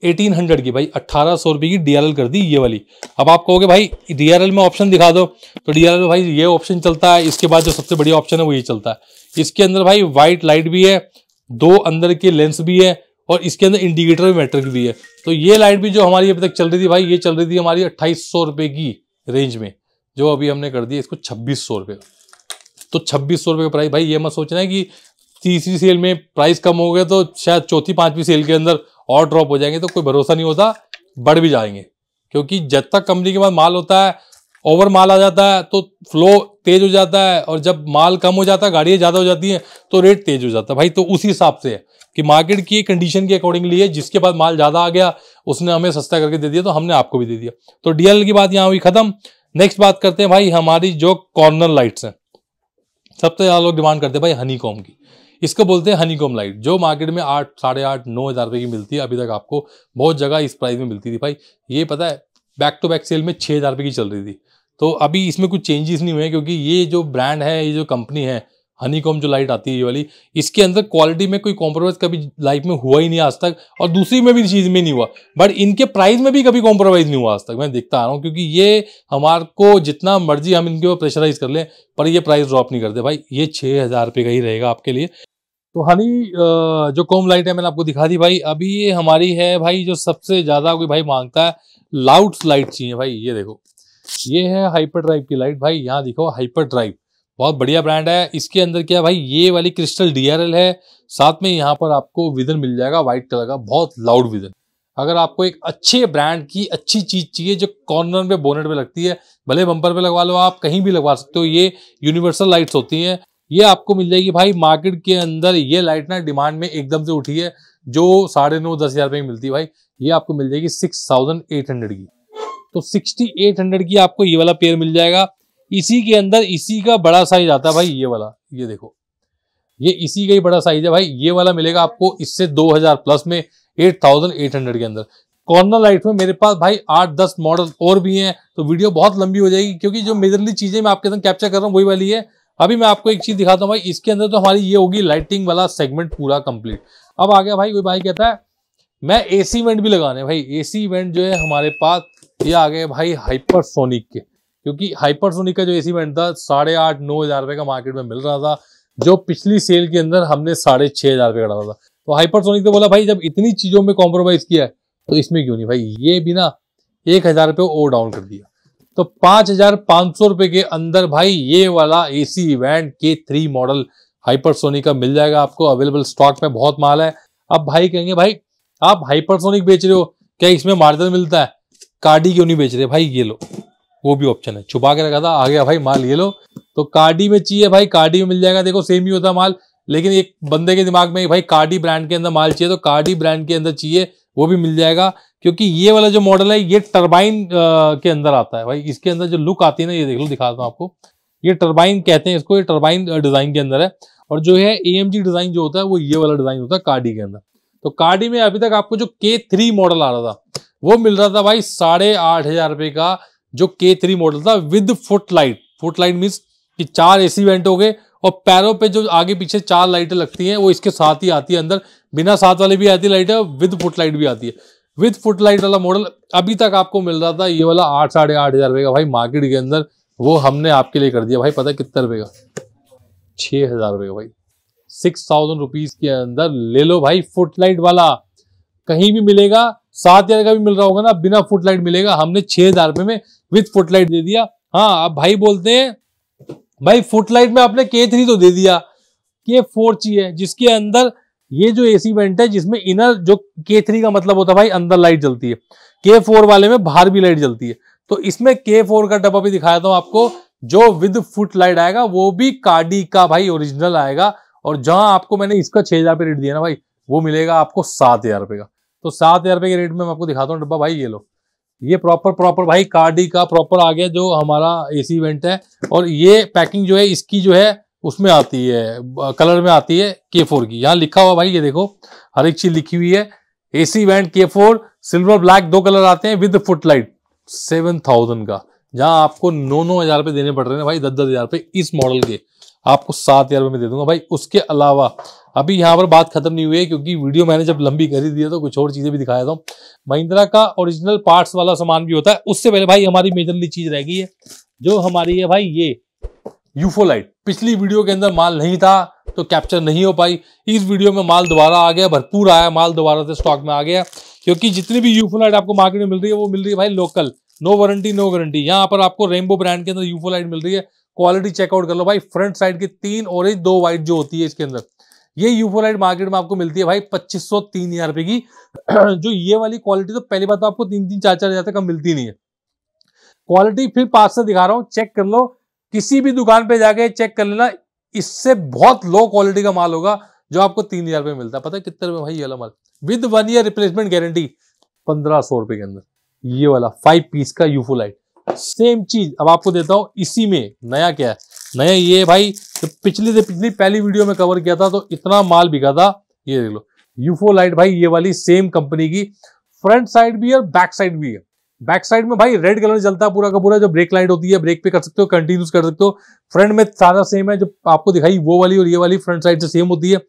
eighteen hundred की भाई अट्ठारह सौ रुपये की डीआरएल कर दी ये वाली अब आप कहोगे भाई डीआरएल में ऑप्शन दिखा दो तो डीआरएल में भाई ये ऑप्शन चलता है इसके बाद जो सबसे बड़ी ऑप्शन है वो ये चलता है इसके अंदर भाई वाइट लाइट भी है दो अंदर के लेंस भी है और इसके अंदर इंडिकेटर मैट्रिक भी है तो ये लाइट भी जो हमारी अभी तक चल रही थी भाई ये चल रही थी हमारी अट्ठाईस सौ रुपए की रेंज में जो अभी हमने कर दी इसको छब्बीस सौ रुपए तो छब्बीस सौ रुपये का प्राइस भाई ये मत सोचना है कि तीसरी सेल में प्राइस कम हो गया तो शायद चौथी पांचवी सेल के अंदर और ड्रॉप हो जाएंगे तो कोई भरोसा नहीं होता बढ़ भी जाएंगे क्योंकि जब तक कंपनी के पास माल होता है ओवर माल आ जाता है तो फ्लो तेज हो जाता है और जब माल कम हो जाता है गाड़ियाँ ज़्यादा हो जाती हैं तो रेट तेज हो जाता है भाई तो उसी हिसाब से कि मार्केट की कंडीशन के अकॉर्डिंगली है जिसके बाद माल ज़्यादा आ गया उसने हमें सस्ता करके दे दिया तो हमने आपको भी दे दिया तो डी की बात यहाँ हुई ख़त्म नेक्स्ट बात करते हैं भाई हमारी जो कॉर्नर लाइट्स हैं सबसे ज़्यादा लोग डिमांड करते हैं भाई हनी कॉम की इसको बोलते हैं हनीकॉम लाइट जो मार्केट में आठ साढ़े आठ नौ हज़ार रुपये की मिलती है अभी तक आपको बहुत जगह इस प्राइस में मिलती थी भाई ये पता है बैक टू बैक सेल में छः हज़ार रुपये की चल रही थी तो अभी इसमें कुछ चेंजेस नहीं हुए क्योंकि ये जो ब्रांड है ये जो कंपनी है हनीकॉम जो लाइट आती है ये वाली इसके अंदर क्वालिटी में कोई कॉम्प्रोमाइज़ कभी लाइफ में हुआ ही नहीं आज तक और दूसरी में भी चीज़ में नहीं हुआ बट इनके प्राइस में भी कभी कॉम्प्रोमाइज़ नहीं हुआ आज तक मैं देखता आ रहा हूँ क्योंकि ये हमार को जितना मर्जी हम इनके ऊपर प्रेशराइज कर लें पर ये प्राइस ड्रॉप नहीं करते भाई ये छः हज़ार रुपये का ही रहेगा आपके लिए तो हनी जो कॉम लाइट है मैंने आपको दिखा दी भाई अभी ये हमारी है भाई जो सबसे ज़्यादा कोई भाई मांगता है लाउड लाइट चाहिए भाई ये देखो ये है हाइपर ड्राइव की लाइट भाई यहाँ देखो हाइपर ड्राइव बहुत बढ़िया ब्रांड है इसके अंदर क्या भाई ये वाली क्रिस्टल डी है साथ में यहाँ पर आपको विजन मिल जाएगा व्हाइट कलर का बहुत लाउड विजन अगर आपको एक अच्छे ब्रांड की अच्छी चीज चाहिए जो कॉर्नर पे बोनेट पे लगती है भले बम्पर पे लगवा लो आप कहीं भी लगवा सकते हो ये यूनिवर्सल लाइट्स होती हैं ये आपको मिल जाएगी भाई मार्केट के अंदर ये लाइट ना डिमांड में एकदम से उठी है जो साढ़े नौ दस हज़ार रुपए की मिलती है भाई ये आपको मिल जाएगी सिक्स थाउजेंड एट हंड्रेड की तो सिक्सटी एट हंड्रेड की आपको ये वाला पेयर मिल जाएगा इसी के अंदर इसी का बड़ा साइज आता है भाई ये वाला ये देखो ये इसी का ही बड़ा साइज है भाई ये वाला मिलेगा आपको इससे दो हजार प्लस में एट थाउजेंड एट हंड्रेड के अंदर कॉर्नर लाइट में मेरे पास भाई आठ दस मॉडल और भी हैं तो वीडियो बहुत लंबी हो जाएगी क्योंकि जो मेजरली चीजें मैं आपके साथ कैप्चर कर रहा हूँ वही वाली है अभी मैं आपको एक चीज दिखाता हूँ भाई इसके अंदर तो हमारी ये होगी लाइटिंग वाला सेगमेंट पूरा कंप्लीट अब आ गया भाई कोई भाई कहता है मैं एसी वेंट भी लगाने भाई एसी वेंट जो है हमारे पास ये आ गए भाई हाइपरसोनिक के क्योंकि हाइपरसोनिक का जो एसी वेंट था साढ़े आठ नौ हजार का मार्केट में मिल रहा था जो पिछली सेल के अंदर हमने साढ़े छह हजार रुपये का था तो हाइपरसोनिक तो बोला भाई जब इतनी चीज़ों में कॉम्प्रोमाइज़ किया है तो इसमें क्यों नहीं भाई ये भी ना एक हजार रुपये और डाउन कर दिया तो पांच हजार पांच सौ रुपए के अंदर भाई ये वाला एसी इवेंट के थ्री मॉडल हाइपरसोनिक का मिल जाएगा आपको अवेलेबल स्टॉक में बहुत माल है अब भाई कहेंगे भाई आप हाइपरसोनिक बेच रहे हो क्या इसमें मार्जिन मिलता है कार्डी क्यों नहीं बेच रहे भाई ये लो वो भी ऑप्शन है छुपा के रखा था आ गया भाई माल ये लो तो कार्डी में चाहिए भाई कार्डी में मिल जाएगा देखो सेम ही होता है माल लेकिन एक बंदे के दिमाग में भाई कार्डी ब्रांड के अंदर माल चाहिए तो कार्डी ब्रांड के अंदर चाहिए वो भी मिल जाएगा क्योंकि ये वाला जो मॉडल है ये टर्बाइन के अंदर आता है भाई इसके अंदर जो लुक आती है ना ये देख लो दिखाता हूँ आपको ये टर्बाइन कहते हैं इसको ये टर्बाइन डिजाइन के अंदर है और जो है ए डिजाइन जो होता है वो ये वाला डिजाइन होता है कार्डी के अंदर तो कार्डी में अभी तक आपको जो के मॉडल आ रहा था वो मिल रहा था भाई साढ़े आठ हजार रुपए का जो के मॉडल था with foot light foot light means कि चार एसी वेंट हो गए और पैरों पे जो आगे पीछे चार लाइटें लगती हैं वो इसके साथ ही आती है अंदर बिना साथ वाले भी आती लाइट है विद फुट लाइट भी आती है विद फुटलाइट वाला मॉडल अभी तक आपको मिल रहा था ये वाला आठ साढ़े आठ हज़ार रुपए का भाई मार्केट के अंदर वो हमने आपके लिए कर दिया भाई पता कितने रुपए का छह हज़ार रुपए का भाई सिक्स थाउजेंड रुपीज़ के अंदर ले लो भाई फुटलाइट वाला कहीं भी मिलेगा सात हज़ार का भी मिल रहा होगा ना बिना फुटलाइट मिलेगा हमने छह हज़ार रुपए में विथ फुटलाइट दे दिया हाँ अब भाई बोलते हैं भाई फुटलाइट में आपने के थ्री तो दे दिया के फोर ची है जिसके अंदर ये जो एसी वेंट है जिसमें इनर जो के थ्री का मतलब होता है भाई अंदर लाइट जलती है के फोर वाले में बाहर भी लाइट जलती है तो इसमें के फोर का डब्बा भी दिखाया था आपको जो विद फुट लाइट आएगा वो भी कार्डी का भाई ओरिजिनल आएगा और जहां आपको मैंने इसका छह हजार रेट दिया ना भाई वो मिलेगा आपको सात हजार रुपये का तो सात हजार रुपये के रेट में मैं आपको दिखाता हूँ डब्बा भाई ये लो ये प्रॉपर प्रॉपर भाई कार्डी का प्रॉपर आ गया जो हमारा एसी इवेंट है और ये पैकिंग जो है इसकी जो है उसमें आती है कलर में आती है के फोर की यहाँ लिखा हुआ भाई ये देखो हर एक चीज लिखी हुई है एसी वैंड के फोर सिल्वर ब्लैक दो कलर आते हैं विद फुटलाइट सेवन थाउजेंड का जहाँ आपको नौ नौ हज़ार रुपये देने पड़ रहे हैं भाई दस दस हज़ार रुपये इस मॉडल के आपको सात हज़ार रुपये में दे दूंगा भाई उसके अलावा अभी यहाँ पर बात खत्म नहीं हुई है क्योंकि वीडियो मैंने जब लंबी करी दी है तो कुछ और चीज़ें भी दिखाया था महिंद्रा का ओरिजिनल पार्ट्स वाला सामान भी होता है उससे पहले भाई हमारी मेजरली चीज़ रह गई है जो हमारी है भाई ये यूफोलाइट पिछली वीडियो के अंदर माल नहीं था तो कैप्चर नहीं हो पाई इस वीडियो में माल दोबारा आ गया भरपूर आया माल दोबारा से स्टॉक में आ गया क्योंकि जितनी भी यूफोलाइट आपको मार्केट में मिल रही है वो मिल रही है भाई local no warranty no guarantee यहाँ पर आपको रेनबो ब्रांड के अंदर यूफोलाइट मिल रही है क्वालिटी चेकआउट कर लो भाई फ्रंट साइड की तीन ऑरेंज दो व्हाइट जो होती है इसके अंदर ये यूफोलाइट मार्केट में आपको मिलती है भाई पच्चीस सौ तीन हजार रुपए की जो ये वाली क्वालिटी तो पहली बात तो आपको तीन तीन चार चार हजार तक कम मिलती नहीं है क्वालिटी फिर पास से दिखा रहा हूँ चेक कर लो किसी भी दुकान पे जाके चेक कर लेना इससे बहुत लो क्वालिटी का माल होगा जो आपको तीन हजार रुपये मिलता है पता है कितने रुपए भाई ये वाला माल with one year replacement guarantee पंद्रह सौ रुपए के अंदर ये वाला फाइव पीस का यूफो लाइट सेम चीज अब आपको देता हूं इसी में नया क्या है नया ये भाई तो पिछली से पिछली पहली वीडियो में कवर किया था तो इतना माल बिका था ये देख लो यूफो लाइट भाई ये वाली सेम कंपनी की फ्रंट साइड भी है और बैक साइड भी है बैक साइड में भाई रेड कलर जलता है पूरा का पूरा जो ब्रेक लाइट होती है ब्रेक पे कर सकते हो कंटिन्यूस कर सकते हो फ्रंट में सारा सेम है जो आपको दिखाई वो वाली और ये वाली फ्रंट साइड से सेम होती है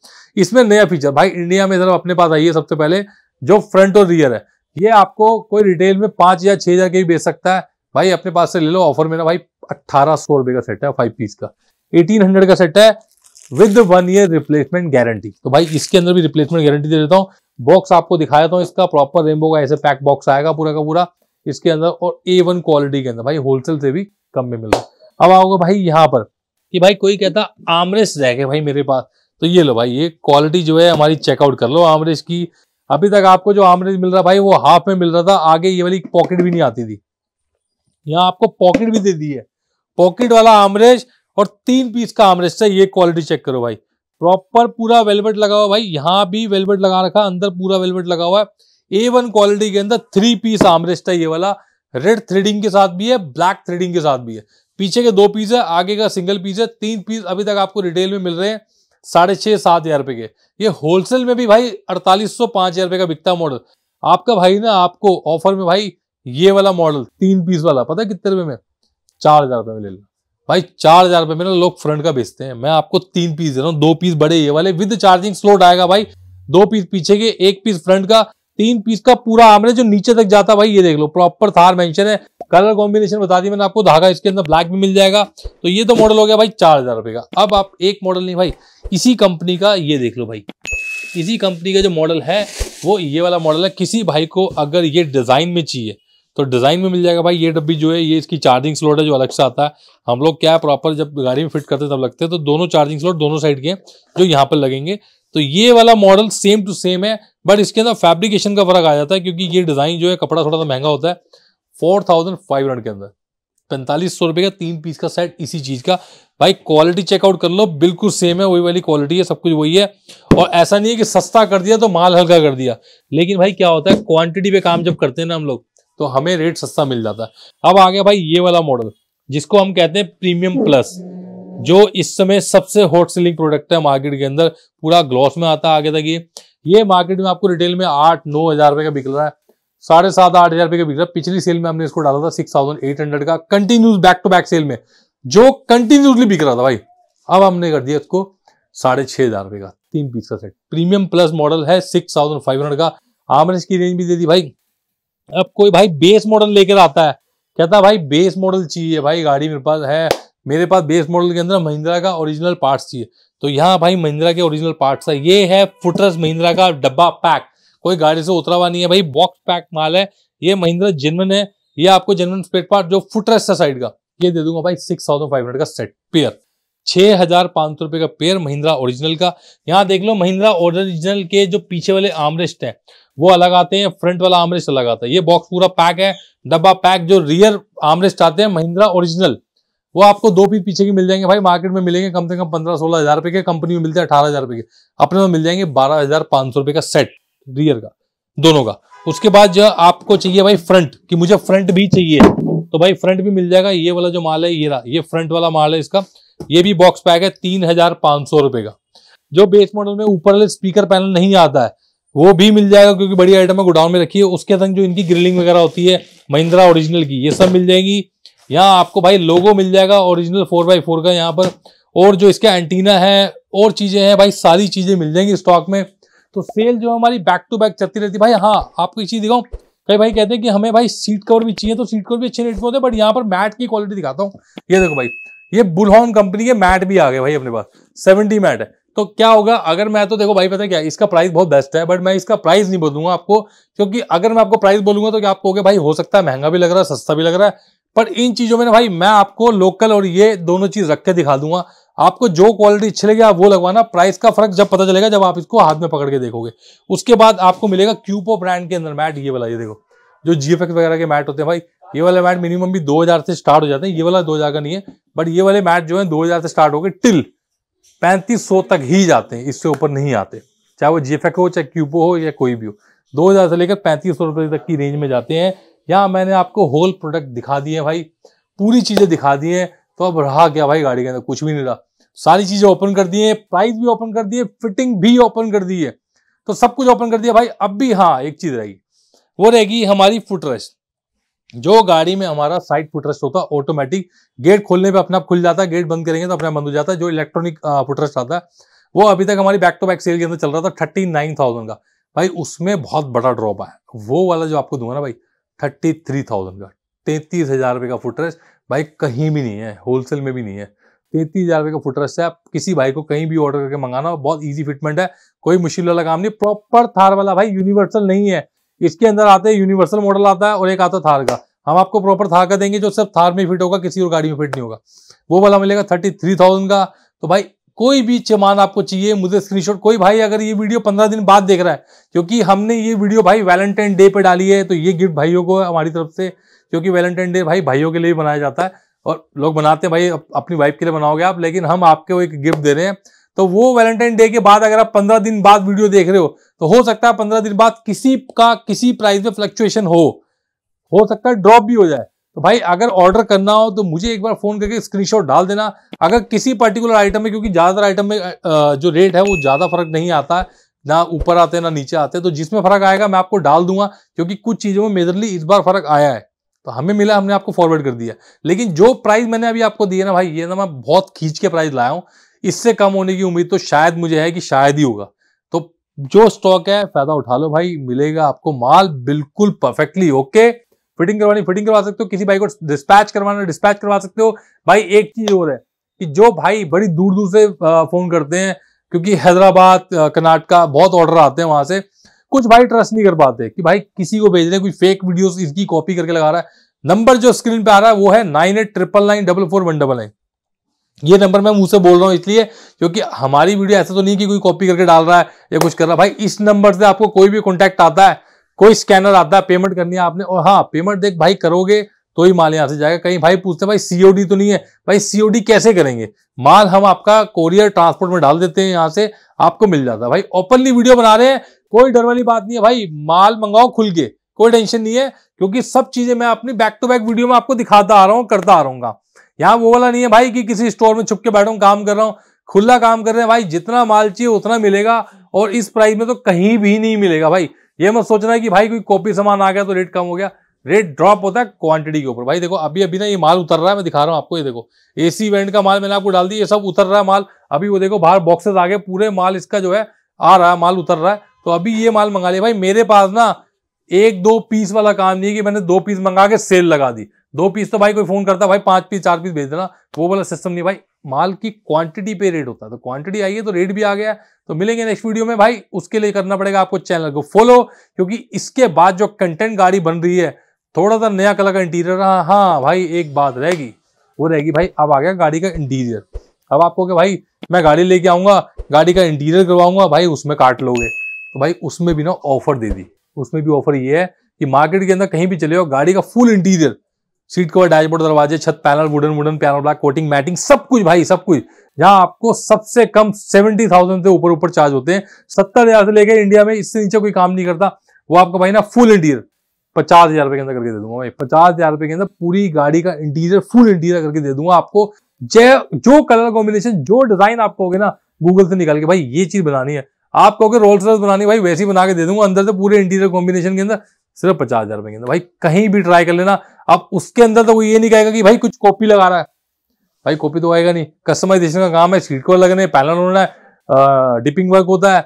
इसमें नया फीचर भाई इंडिया में जरा अपने पास आई है सबसे पहले जो फ्रंट और रियर है ये आपको कोई रिटेल में पांच या छह हज़ार के भी बेच सकता है भाई अपने पास से ले लो ऑफर मेरा भाई अट्ठारह सौ रुपए का सेट है फाइव पीस का एटीन हंड्रेड का सेट है with one year replacement guarantee तो भाई इसके अंदर भी रिप्लेसमेंट गारंटी दे देता हूँ बॉक्स आपको दिखाया था इसका प्रॉपर रेमबो का ऐसे पैक बॉक्स आएगा पूरा का पूरा इसके अंदर और ए वन क्वालिटी के अंदर भाई होलसेल से भी कम में मिल रहा है अब आओगे भाई यहाँ पर कि भाई कोई कहता आमरेस रह गए भाई मेरे पास तो ये लो भाई ये क्वालिटी जो है हमारी चेकआउट कर लो आमरेस की अभी तक आपको जो आमरेस मिल रहा भाई वो हाफ में मिल रहा था आगे ये वाली पॉकेट भी नहीं आती थी यहाँ आपको पॉकेट भी दे दी है पॉकेट वाला आमरेज और तीन पीस का आमरेज था ये क्वालिटी चेक करो भाई प्रॉपर पूरा वेलवेट लगा हुआ भाई यहाँ भी वेलवेट लगा रखा अंदर पूरा वेलवेट लगा हुआ है ए वन क्वालिटी के अंदर थ्री पीस आमरेस्ट है ये वाला रेड थ्रेडिंग के साथ भी है ब्लैक थ्रेडिंग के साथ भी है पीछे के दो पीस है आगे का सिंगल पीस है तीन पीस अभी तक आपको रिटेल में मिल रहे हैं साढ़े छह सात हज़ार रुपए के ये होलसेल में भी भाई अड़तालीस सौ पांच हज़ार रुपए का बिकता मॉडल आपका भाई ना आपको ऑफर में भाई ये वाला मॉडल तीन पीस वाला पता कितने रुपए में चार हज़ार रुपये में ले लो भाई चार हज़ार रुपए में ना लोग फ्रंट का बेचते हैं मैं आपको तीन पीस दे रहा हूँ दो पीस बड़े ये वाले विद चार्जिंग स्लोट आएगा भाई दो पीस पीछे के एक पीस फ्रंट का तीन पीस का पूरा आमर है जो नीचे तक जाता भाई ये देख लो प्रॉपर थार मेंशन है कलर कॉम्बिनेशन बता दी मैंने आपको धागा इसके अंदर ब्लैक भी मिल जाएगा तो ये तो मॉडल हो गया भाई चार हजार रुपए का अब आप एक मॉडल नहीं भाई इसी कंपनी का ये देख लो भाई इसी कंपनी का जो मॉडल है वो ये वाला मॉडल है किसी भाई को अगर ये डिज़ाइन में चाहिए तो डिज़ाइन में मिल जाएगा भाई ये डब्बी जो है ये इसकी चार्जिंग स्लॉट है जो अलग से आता है हम लोग क्या प्रॉपर जब गाड़ी में फिट करते तब लगते हैं तो दोनों चार्जिंग स्लॉट दोनों साइड के जो यहाँ पर लगेंगे तो ये वाला मॉडल सेम टू सेम है बट इसके अंदर फैब्रिकेशन का फर्क आ जाता है क्योंकि ये डिज़ाइन जो है कपड़ा थोड़ा सा महंगा होता है फोर थाउजेंड फाइव हंड्रेड के अंदर पैंतालीस सौ रुपए का तीन पीस का सेट इसी चीज़ का भाई क्वालिटी चेकआउट कर लो बिल्कुल सेम है वही वाली क्वालिटी है सब कुछ वही है और ऐसा नहीं है कि सस्ता कर दिया तो माल हल्का कर दिया लेकिन भाई क्या होता है क्वांटिटी पे काम जब करते हैं ना हम लोग तो हमें रेट सस्ता मिल जाता है अब आ गया भाई ये वाला मॉडल जिसको हम कहते हैं प्रीमियम प्लस जो इस समय सबसे हॉट सेलिंग प्रोडक्ट है मार्केट के अंदर पूरा ग्लॉस में आता है आगे तक ये ये मार्केट में आपको रिटेल में आठ नौ हजार रुपए का बिक रहा है साढ़े सात आठ हजार रुपए का बिक रहा है पिछली सेल में हमने इसको डाला था सिक्स थाउजेंड एट हंड्रेड का continuous back to back sale में जो कंटिन्यूसली बिक रहा था भाई अब हमने कर दिया इसको साढ़े छह हजार रुपए का तीन पीस का सेट प्रीमियम प्लस मॉडल है सिक्स थाउजेंड फाइव हंड्रेड का आमरेज की रेंज भी दे दी भाई अब कोई भाई बेस मॉडल लेकर आता है कहता भाई बेस मॉडल चाहिए भाई गाड़ी मेरे पास है मेरे पास बेस मॉडल के अंदर महिंद्रा का ओरिजिनल पार्ट्स चाहिए तो यहाँ भाई महिंद्रा के ओरिजिनल पार्ट्स है ये है फुटरस महिंद्रा का डब्बा पैक कोई गाड़ी से उतरा हुआ नहीं है भाई बॉक्स पैक माल है ये महिंद्रा जिनमन है ये आपको जिनमन स्पेट पार्ट जो फुटरस है साइड का ये दे दूंगा भाई सिक्स थाउजेंड फाइव हंड्रेड का सेट पेयर छह हजार पांच सौ रुपए का पेयर महिंद्रा ओरिजिनल का यहाँ देख लो महिंद्रा ओरिजिनल के जो पीछे वाले आमरेस्ट है वो अलग आते हैं फ्रंट वाला आमरेस्ट अलग आता है ये बॉक्स पूरा पैक है डब्बा पैक जो रियर आमरेस्ट आते हैं महिंद्रा ओरिजिनल वो आपको दो पीस पीछे की मिल जाएंगे भाई मार्केट में मिलेंगे कम से कम पंद्रह सोलह हज़ार रुपए के कंपनी में मिलते हैं अठारह हज़ार रुपए के अपने में मिल जाएंगे बारह हज़ार पाँच सौ रुपए का सेट रियर का दोनों का उसके बाद जो आपको चाहिए भाई फ्रंट कि मुझे फ्रंट भी चाहिए तो भाई फ्रंट भी मिल जाएगा ये वाला जो माल है ये रहा ये फ्रंट वाला माल है इसका ये भी बॉक्स पैक है तीन हजार पाँच सौ रुपये का जो बेस मॉडल में ऊपर वाले स्पीकर पैनल नहीं आता है वो भी मिल जाएगा क्योंकि बड़ी आइटम है गोडाउन में रखी है उसके संग जो इनकी ग्रिलिंग वगैरह होती है महिंद्रा ओरिजिनल की ये सब मिल जाएगी यहाँ आपको भाई लोगो मिल जाएगा ओरिजिनल फोर बाई फोर का यहाँ पर और जो इसका एंटीना है और चीज़ें हैं भाई सारी चीज़ें मिल जाएंगी स्टॉक में तो सेल जो हमारी बैक टू बैक चलती रहती है भाई हाँ आपको एक चीज़ दिखाऊँ कई भाई कहते हैं कि हमें भाई सीट कवर भी चाहिए तो सीट कवर भी अच्छे रेट में होते हैं बट यहाँ पर मैट की क्वालिटी दिखाता हूँ ये देखो भाई ये बुलहॉन कंपनी के मैट भी आ गए भाई अपने पास सेवेंटी मैट है तो क्या होगा अगर मैं तो देखो भाई पता है क्या इसका प्राइस बहुत बेस्ट है बट मैं इसका प्राइस नहीं बोलूंगा आपको क्योंकि अगर मैं आपको प्राइस बोलूंगा तो क्या आपको भाई हो सकता है महंगा भी लग रहा है सस्ता भी लग रहा है पर इन चीज़ों में ना भाई मैं आपको लोकल और ये दोनों चीज़ रख के दिखा दूंगा आपको जो क्वालिटी अच्छी लगी आप वो लगवाना प्राइस का फर्क जब पता चलेगा जब आप इसको हाथ में पकड़ के देखोगे उसके बाद आपको मिलेगा क्यूपो ब्रांड के अंदर मैट ये वाला ये देखो जो जीएफएक्स वगैरह के मैट होते हैं भाई ये वाले मैट मिनिमम भी 2000 से स्टार्ट हो जाते हैं ये वाला 2000 का नहीं है बट ये वाले मैट जो है 2000 से स्टार्ट हो गए टिल 3500 तक ही जाते हैं इससे ऊपर नहीं आते चाहे वो जीएफएक्स हो चाहे क्यूपो हो या कोई भी हो 2000 से लेकर पैंतीस सौ तक की रेंज में जाते हैं यहाँ मैंने आपको होल प्रोडक्ट दिखा दिए भाई पूरी चीज़ें दिखा दी हैं तो अब रहा क्या भाई गाड़ी के अंदर कुछ भी नहीं रहा सारी चीज़ें ओपन कर दी हैं प्राइस भी ओपन कर दिए फिटिंग भी ओपन कर दी है तो सब कुछ ओपन कर दिया भाई अब भी हाँ एक चीज़ रहेगी वो रहेगी हमारी फुटरेस्ट जो गाड़ी में हमारा साइड फुटरेस्ट होता है ऑटोमेटिक गेट खोलने पे अपना आप खुल जाता है गेट बंद करेंगे तो अपना बंद हो जाता है जो इलेक्ट्रॉनिक फुटरेस्ट आता है वो अभी तक हमारी बैक टू बैक सेल के अंदर चल रहा था थर्टी नाइन थाउजेंड का भाई उसमें बहुत बड़ा ड्रॉप आया वो वाला जो आपको दूंगा ना भाई थर्टी थ्री थाउजेंड का तैंतीस हज़ार रुपये का फुटरेस्ट भाई कहीं भी नहीं है होलसेल में भी नहीं है तैंतीस हज़ार रुपये का फुटरेस्ट है आप किसी भाई को कहीं भी ऑर्डर करके मंगाना हो बहुत ईजी फिटमेंट है कोई मुश्किल वाला काम नहीं प्रॉपर थार वाला भाई यूनिवर्सल नहीं है इसके अंदर आते हैं यूनिवर्सल मॉडल आता है और एक आता है थार का हम आपको प्रॉपर थार का देंगे जो सिर्फ थार में फिट होगा किसी और गाड़ी में फिट नहीं होगा वो वाला मिलेगा थर्टी थ्री थाउजेंड का तो भाई कोई भी चमान आपको चाहिए मुझे स्क्रीनशॉट कोई भाई अगर ये वीडियो पंद्रह दिन बाद देख रहा है क्योंकि हमने ये वीडियो भाई वैलेंटाइन डे पे डाली है तो ये गिफ्ट भाइयों को हमारी तरफ से क्योंकि वैलेंटाइन डे भाई भाइयों के लिए भी बनाया जाता है और लोग बनाते हैं भाई अपनी वाइफ के लिए बनाओगे आप लेकिन हम आपको एक गिफ्ट दे रहे हैं तो वो वैलेंटाइन डे के बाद अगर आप पंद्रह दिन बाद वीडियो देख रहे हो तो हो सकता है पंद्रह दिन बाद किसी का किसी प्राइस में फ्लक्चुएशन हो सकता है ड्रॉप भी हो जाए तो भाई अगर ऑर्डर करना हो तो मुझे एक बार फ़ोन करके स्क्रीनशॉट डाल देना अगर किसी पर्टिकुलर आइटम में क्योंकि ज़्यादातर आइटम में जो रेट है वो ज़्यादा फर्क नहीं आता है ना ऊपर आते ना नीचे आते तो जिसमें फ़र्क आएगा मैं आपको डाल दूंगा क्योंकि कुछ चीज़ों में मेजरली इस बार फ़र्क आया है तो हमें मिला हमने आपको फॉरवर्ड कर दिया लेकिन जो प्राइस मैंने अभी आपको दिया ना भाई ये ना मैं बहुत खींच के प्राइस लाया हूँ इससे कम होने की उम्मीद तो शायद मुझे है कि शायद ही होगा तो जो स्टॉक है फ़ायदा उठा लो भाई मिलेगा आपको माल बिल्कुल परफेक्टली ओके फिटिंग करवानी फिटिंग करवा सकते हो किसी भाई को डिस्पैच करवाना डिस्पैच करवा सकते हो भाई एक चीज और है कि जो भाई बड़ी दूर दूर से फोन करते हैं क्योंकि हैदराबाद कर्नाटका बहुत ऑर्डर आते हैं वहां से कुछ भाई ट्रस्ट नहीं कर पाते कि भाई किसी को भेज रहे हैं कोई फेक वीडियो इसकी कॉपी करके लगा रहा है नंबर जो स्क्रीन पे आ रहा है वो है nine eight triple nine double four one double nine ये नंबर मैं मुंह से बोल रहा हूँ इसलिए क्योंकि हमारी वीडियो ऐसा तो नहीं कि कोई कॉपी करके डाल रहा है या कुछ कर रहा है भाई इस नंबर से आपको कोई भी कॉन्टैक्ट आता है कोई स्कैनर आता है पेमेंट करनी है आपने और हाँ पेमेंट देख भाई करोगे तो ही माल यहाँ से जाएगा कहीं भाई पूछते हैं भाई सीओडी तो नहीं है भाई सीओडी कैसे करेंगे माल हम आपका कोरियर ट्रांसपोर्ट में डाल देते हैं यहाँ से आपको मिल जाता है भाई ओपनली वीडियो बना रहे हैं कोई डर वाली बात नहीं है भाई माल मंगाओ खुल के कोई टेंशन नहीं है क्योंकि सब चीजें मैं अपनी बैक टू बैक वीडियो में आपको दिखाता आ रहा हूँ करता आ रहा यहाँ वो वाला नहीं है भाई कि किसी स्टोर में छुप के बैठो काम कर रहा हूँ खुला काम कर रहे हैं भाई जितना माल चाहिए उतना मिलेगा और इस प्राइस में तो कहीं भी नहीं मिलेगा भाई ये मत सोचना कि भाई कोई कॉपी सामान आ गया तो रेट कम हो गया रेट ड्रॉप होता है क्वांटिटी के ऊपर भाई देखो अभी अभी ना ये माल उतर रहा है मैं दिखा रहा हूँ आपको ये देखो एसी वेंट का माल मैंने आपको डाल दिया ये सब उतर रहा है माल अभी वो देखो बाहर बॉक्सेस आ गए पूरे माल इसका जो है आ रहा है माल उतर रहा है तो अभी ये माल मंगा लिया भाई मेरे पास ना एक दो पीस वाला काम नहीं है कि मैंने दो पीस मंगा के सेल लगा दी दो पीस तो भाई कोई फोन करता भाई पांच पीस चार पीस भेज देना वो वाला सिस्टम नहीं भाई माल की क्वांटिटी पे रेट होता है तो क्वांटिटी आई है तो रेट भी आ गया तो मिलेंगे नेक्स्ट वीडियो में भाई उसके लिए करना पड़ेगा आपको चैनल को फॉलो क्योंकि इसके बाद जो कंटेंट गाड़ी बन रही है थोड़ा सा नया कलर का इंटीरियर रहा हाँ भाई एक बात रहेगी वो रहेगी भाई अब आ गया गाड़ी का इंटीरियर अब आपको क्या भाई मैं गाड़ी लेके आऊंगा गाड़ी का इंटीरियर करवाऊंगा भाई उसमें काट लोगे तो भाई उसमें भी ना ऑफर दे दी उसमें भी ऑफर ये है कि मार्केट के अंदर कहीं भी चले हो गाड़ी का full interior seat cover dashboard दरवाजे छत panel wooden wooden panel black coating matting सब कुछ भाई सब कुछ यहाँ आपको सबसे कम सेवेंटी थाउजेंड से ऊपर ऊपर चार्ज होते हैं सत्तर हजार से लेकर इंडिया में इससे नीचे कोई काम नहीं करता वो आपका भाई ना फुल इंटीरियर पचास हजार रुपए के अंदर करके दे दूंगा भाई पचास हजार रुपए के अंदर पूरी गाड़ी का इंटीरियर फुल इंटीरियर करके दे दूंगा आपको जय जो कलर कॉम्बिनेशन जो डिजाइन आप कहोगे ना गूगल से निकाल के भाई ये चीज बनानी है आप कहोगे रोल सर्स बनानी भाई वैसी बना के दे दूंगा अंदर से पूरे इंटीरियर कॉम्बिनेशन के अंदर सिर्फ पचास हजार रुपए के अंदर भाई कहीं भी ट्राई कर लेना अब उसके अंदर तो वो ये नहीं कहेगा कि भाई कुछ कॉपी लगा रहा है भाई कॉपी तो आएगा नहीं कस्टमाइजेशन का काम है शीट कवर लगने पैनल होना है डिपिंग वर्क होता है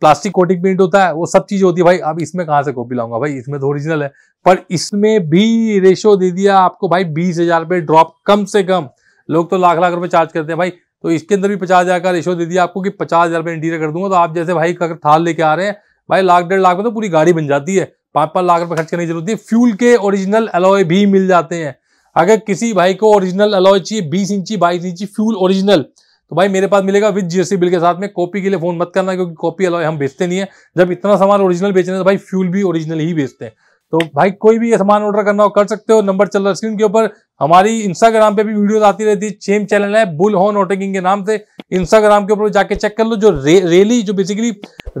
प्लास्टिक कोटिंग प्रिंट होता है वो सब चीज होती है भाई अब इसमें कहां से कॉपी लाऊंगा भाई इसमें तो ओरिजिनल है पर इसमें भी रेशो दे दिया आपको भाई बीस हजार रुपये ड्रॉप कम से कम लोग तो लाख लाख रुपए चार्ज करते हैं भाई तो इसके अंदर भी पचास हज़ार का रेशो दे दिया आपको कि पचास हज़ार रुपये इंटीरियर कर दूंगा तो आप जैसे भाई अगर थाल लेके आ रहे हैं भाई लाख डेढ़ लाख में तो पूरी गाड़ी बन जाती है पाँच पाँच लाख रुपए खर्च करने की जरूरत है फ्यूल के ओरिजिनल अलॉय भी मिल जाते हैं अगर किसी भाई को ओरिजिनल अलॉय चाहिए बीस इंची बाईस इंची फ्यूल ओरिजिनल तो भाई मेरे पास मिलेगा विद जीएसटी बिल के साथ में कॉपी के लिए फोन मत करना क्योंकि कॉपी अलॉय हम बेचते नहीं है जब इतना सामान ओरिजिनल रहे हैं तो भाई फ्यूल भी ओरिजिनल ही बेचते हैं तो भाई कोई भी ये सामान ऑर्डर करना हो कर सकते हो नंबर चल रहा है स्क्रीन के ऊपर हमारी इंस्टाग्राम पे भी वीडियोस आती रहती है सेम चैनल है बुल हॉर्न ऑटेकिंग के नाम से इंस्टाग्राम के ऊपर जाके चेक कर लो जो रे, रेली जो बेसिकली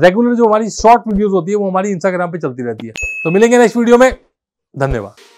रेगुलर जो हमारी शॉर्ट वीडियोस होती है वो हमारी इंस्टाग्राम पे चलती रहती है तो मिलेंगे नेक्स्ट वीडियो में धन्यवाद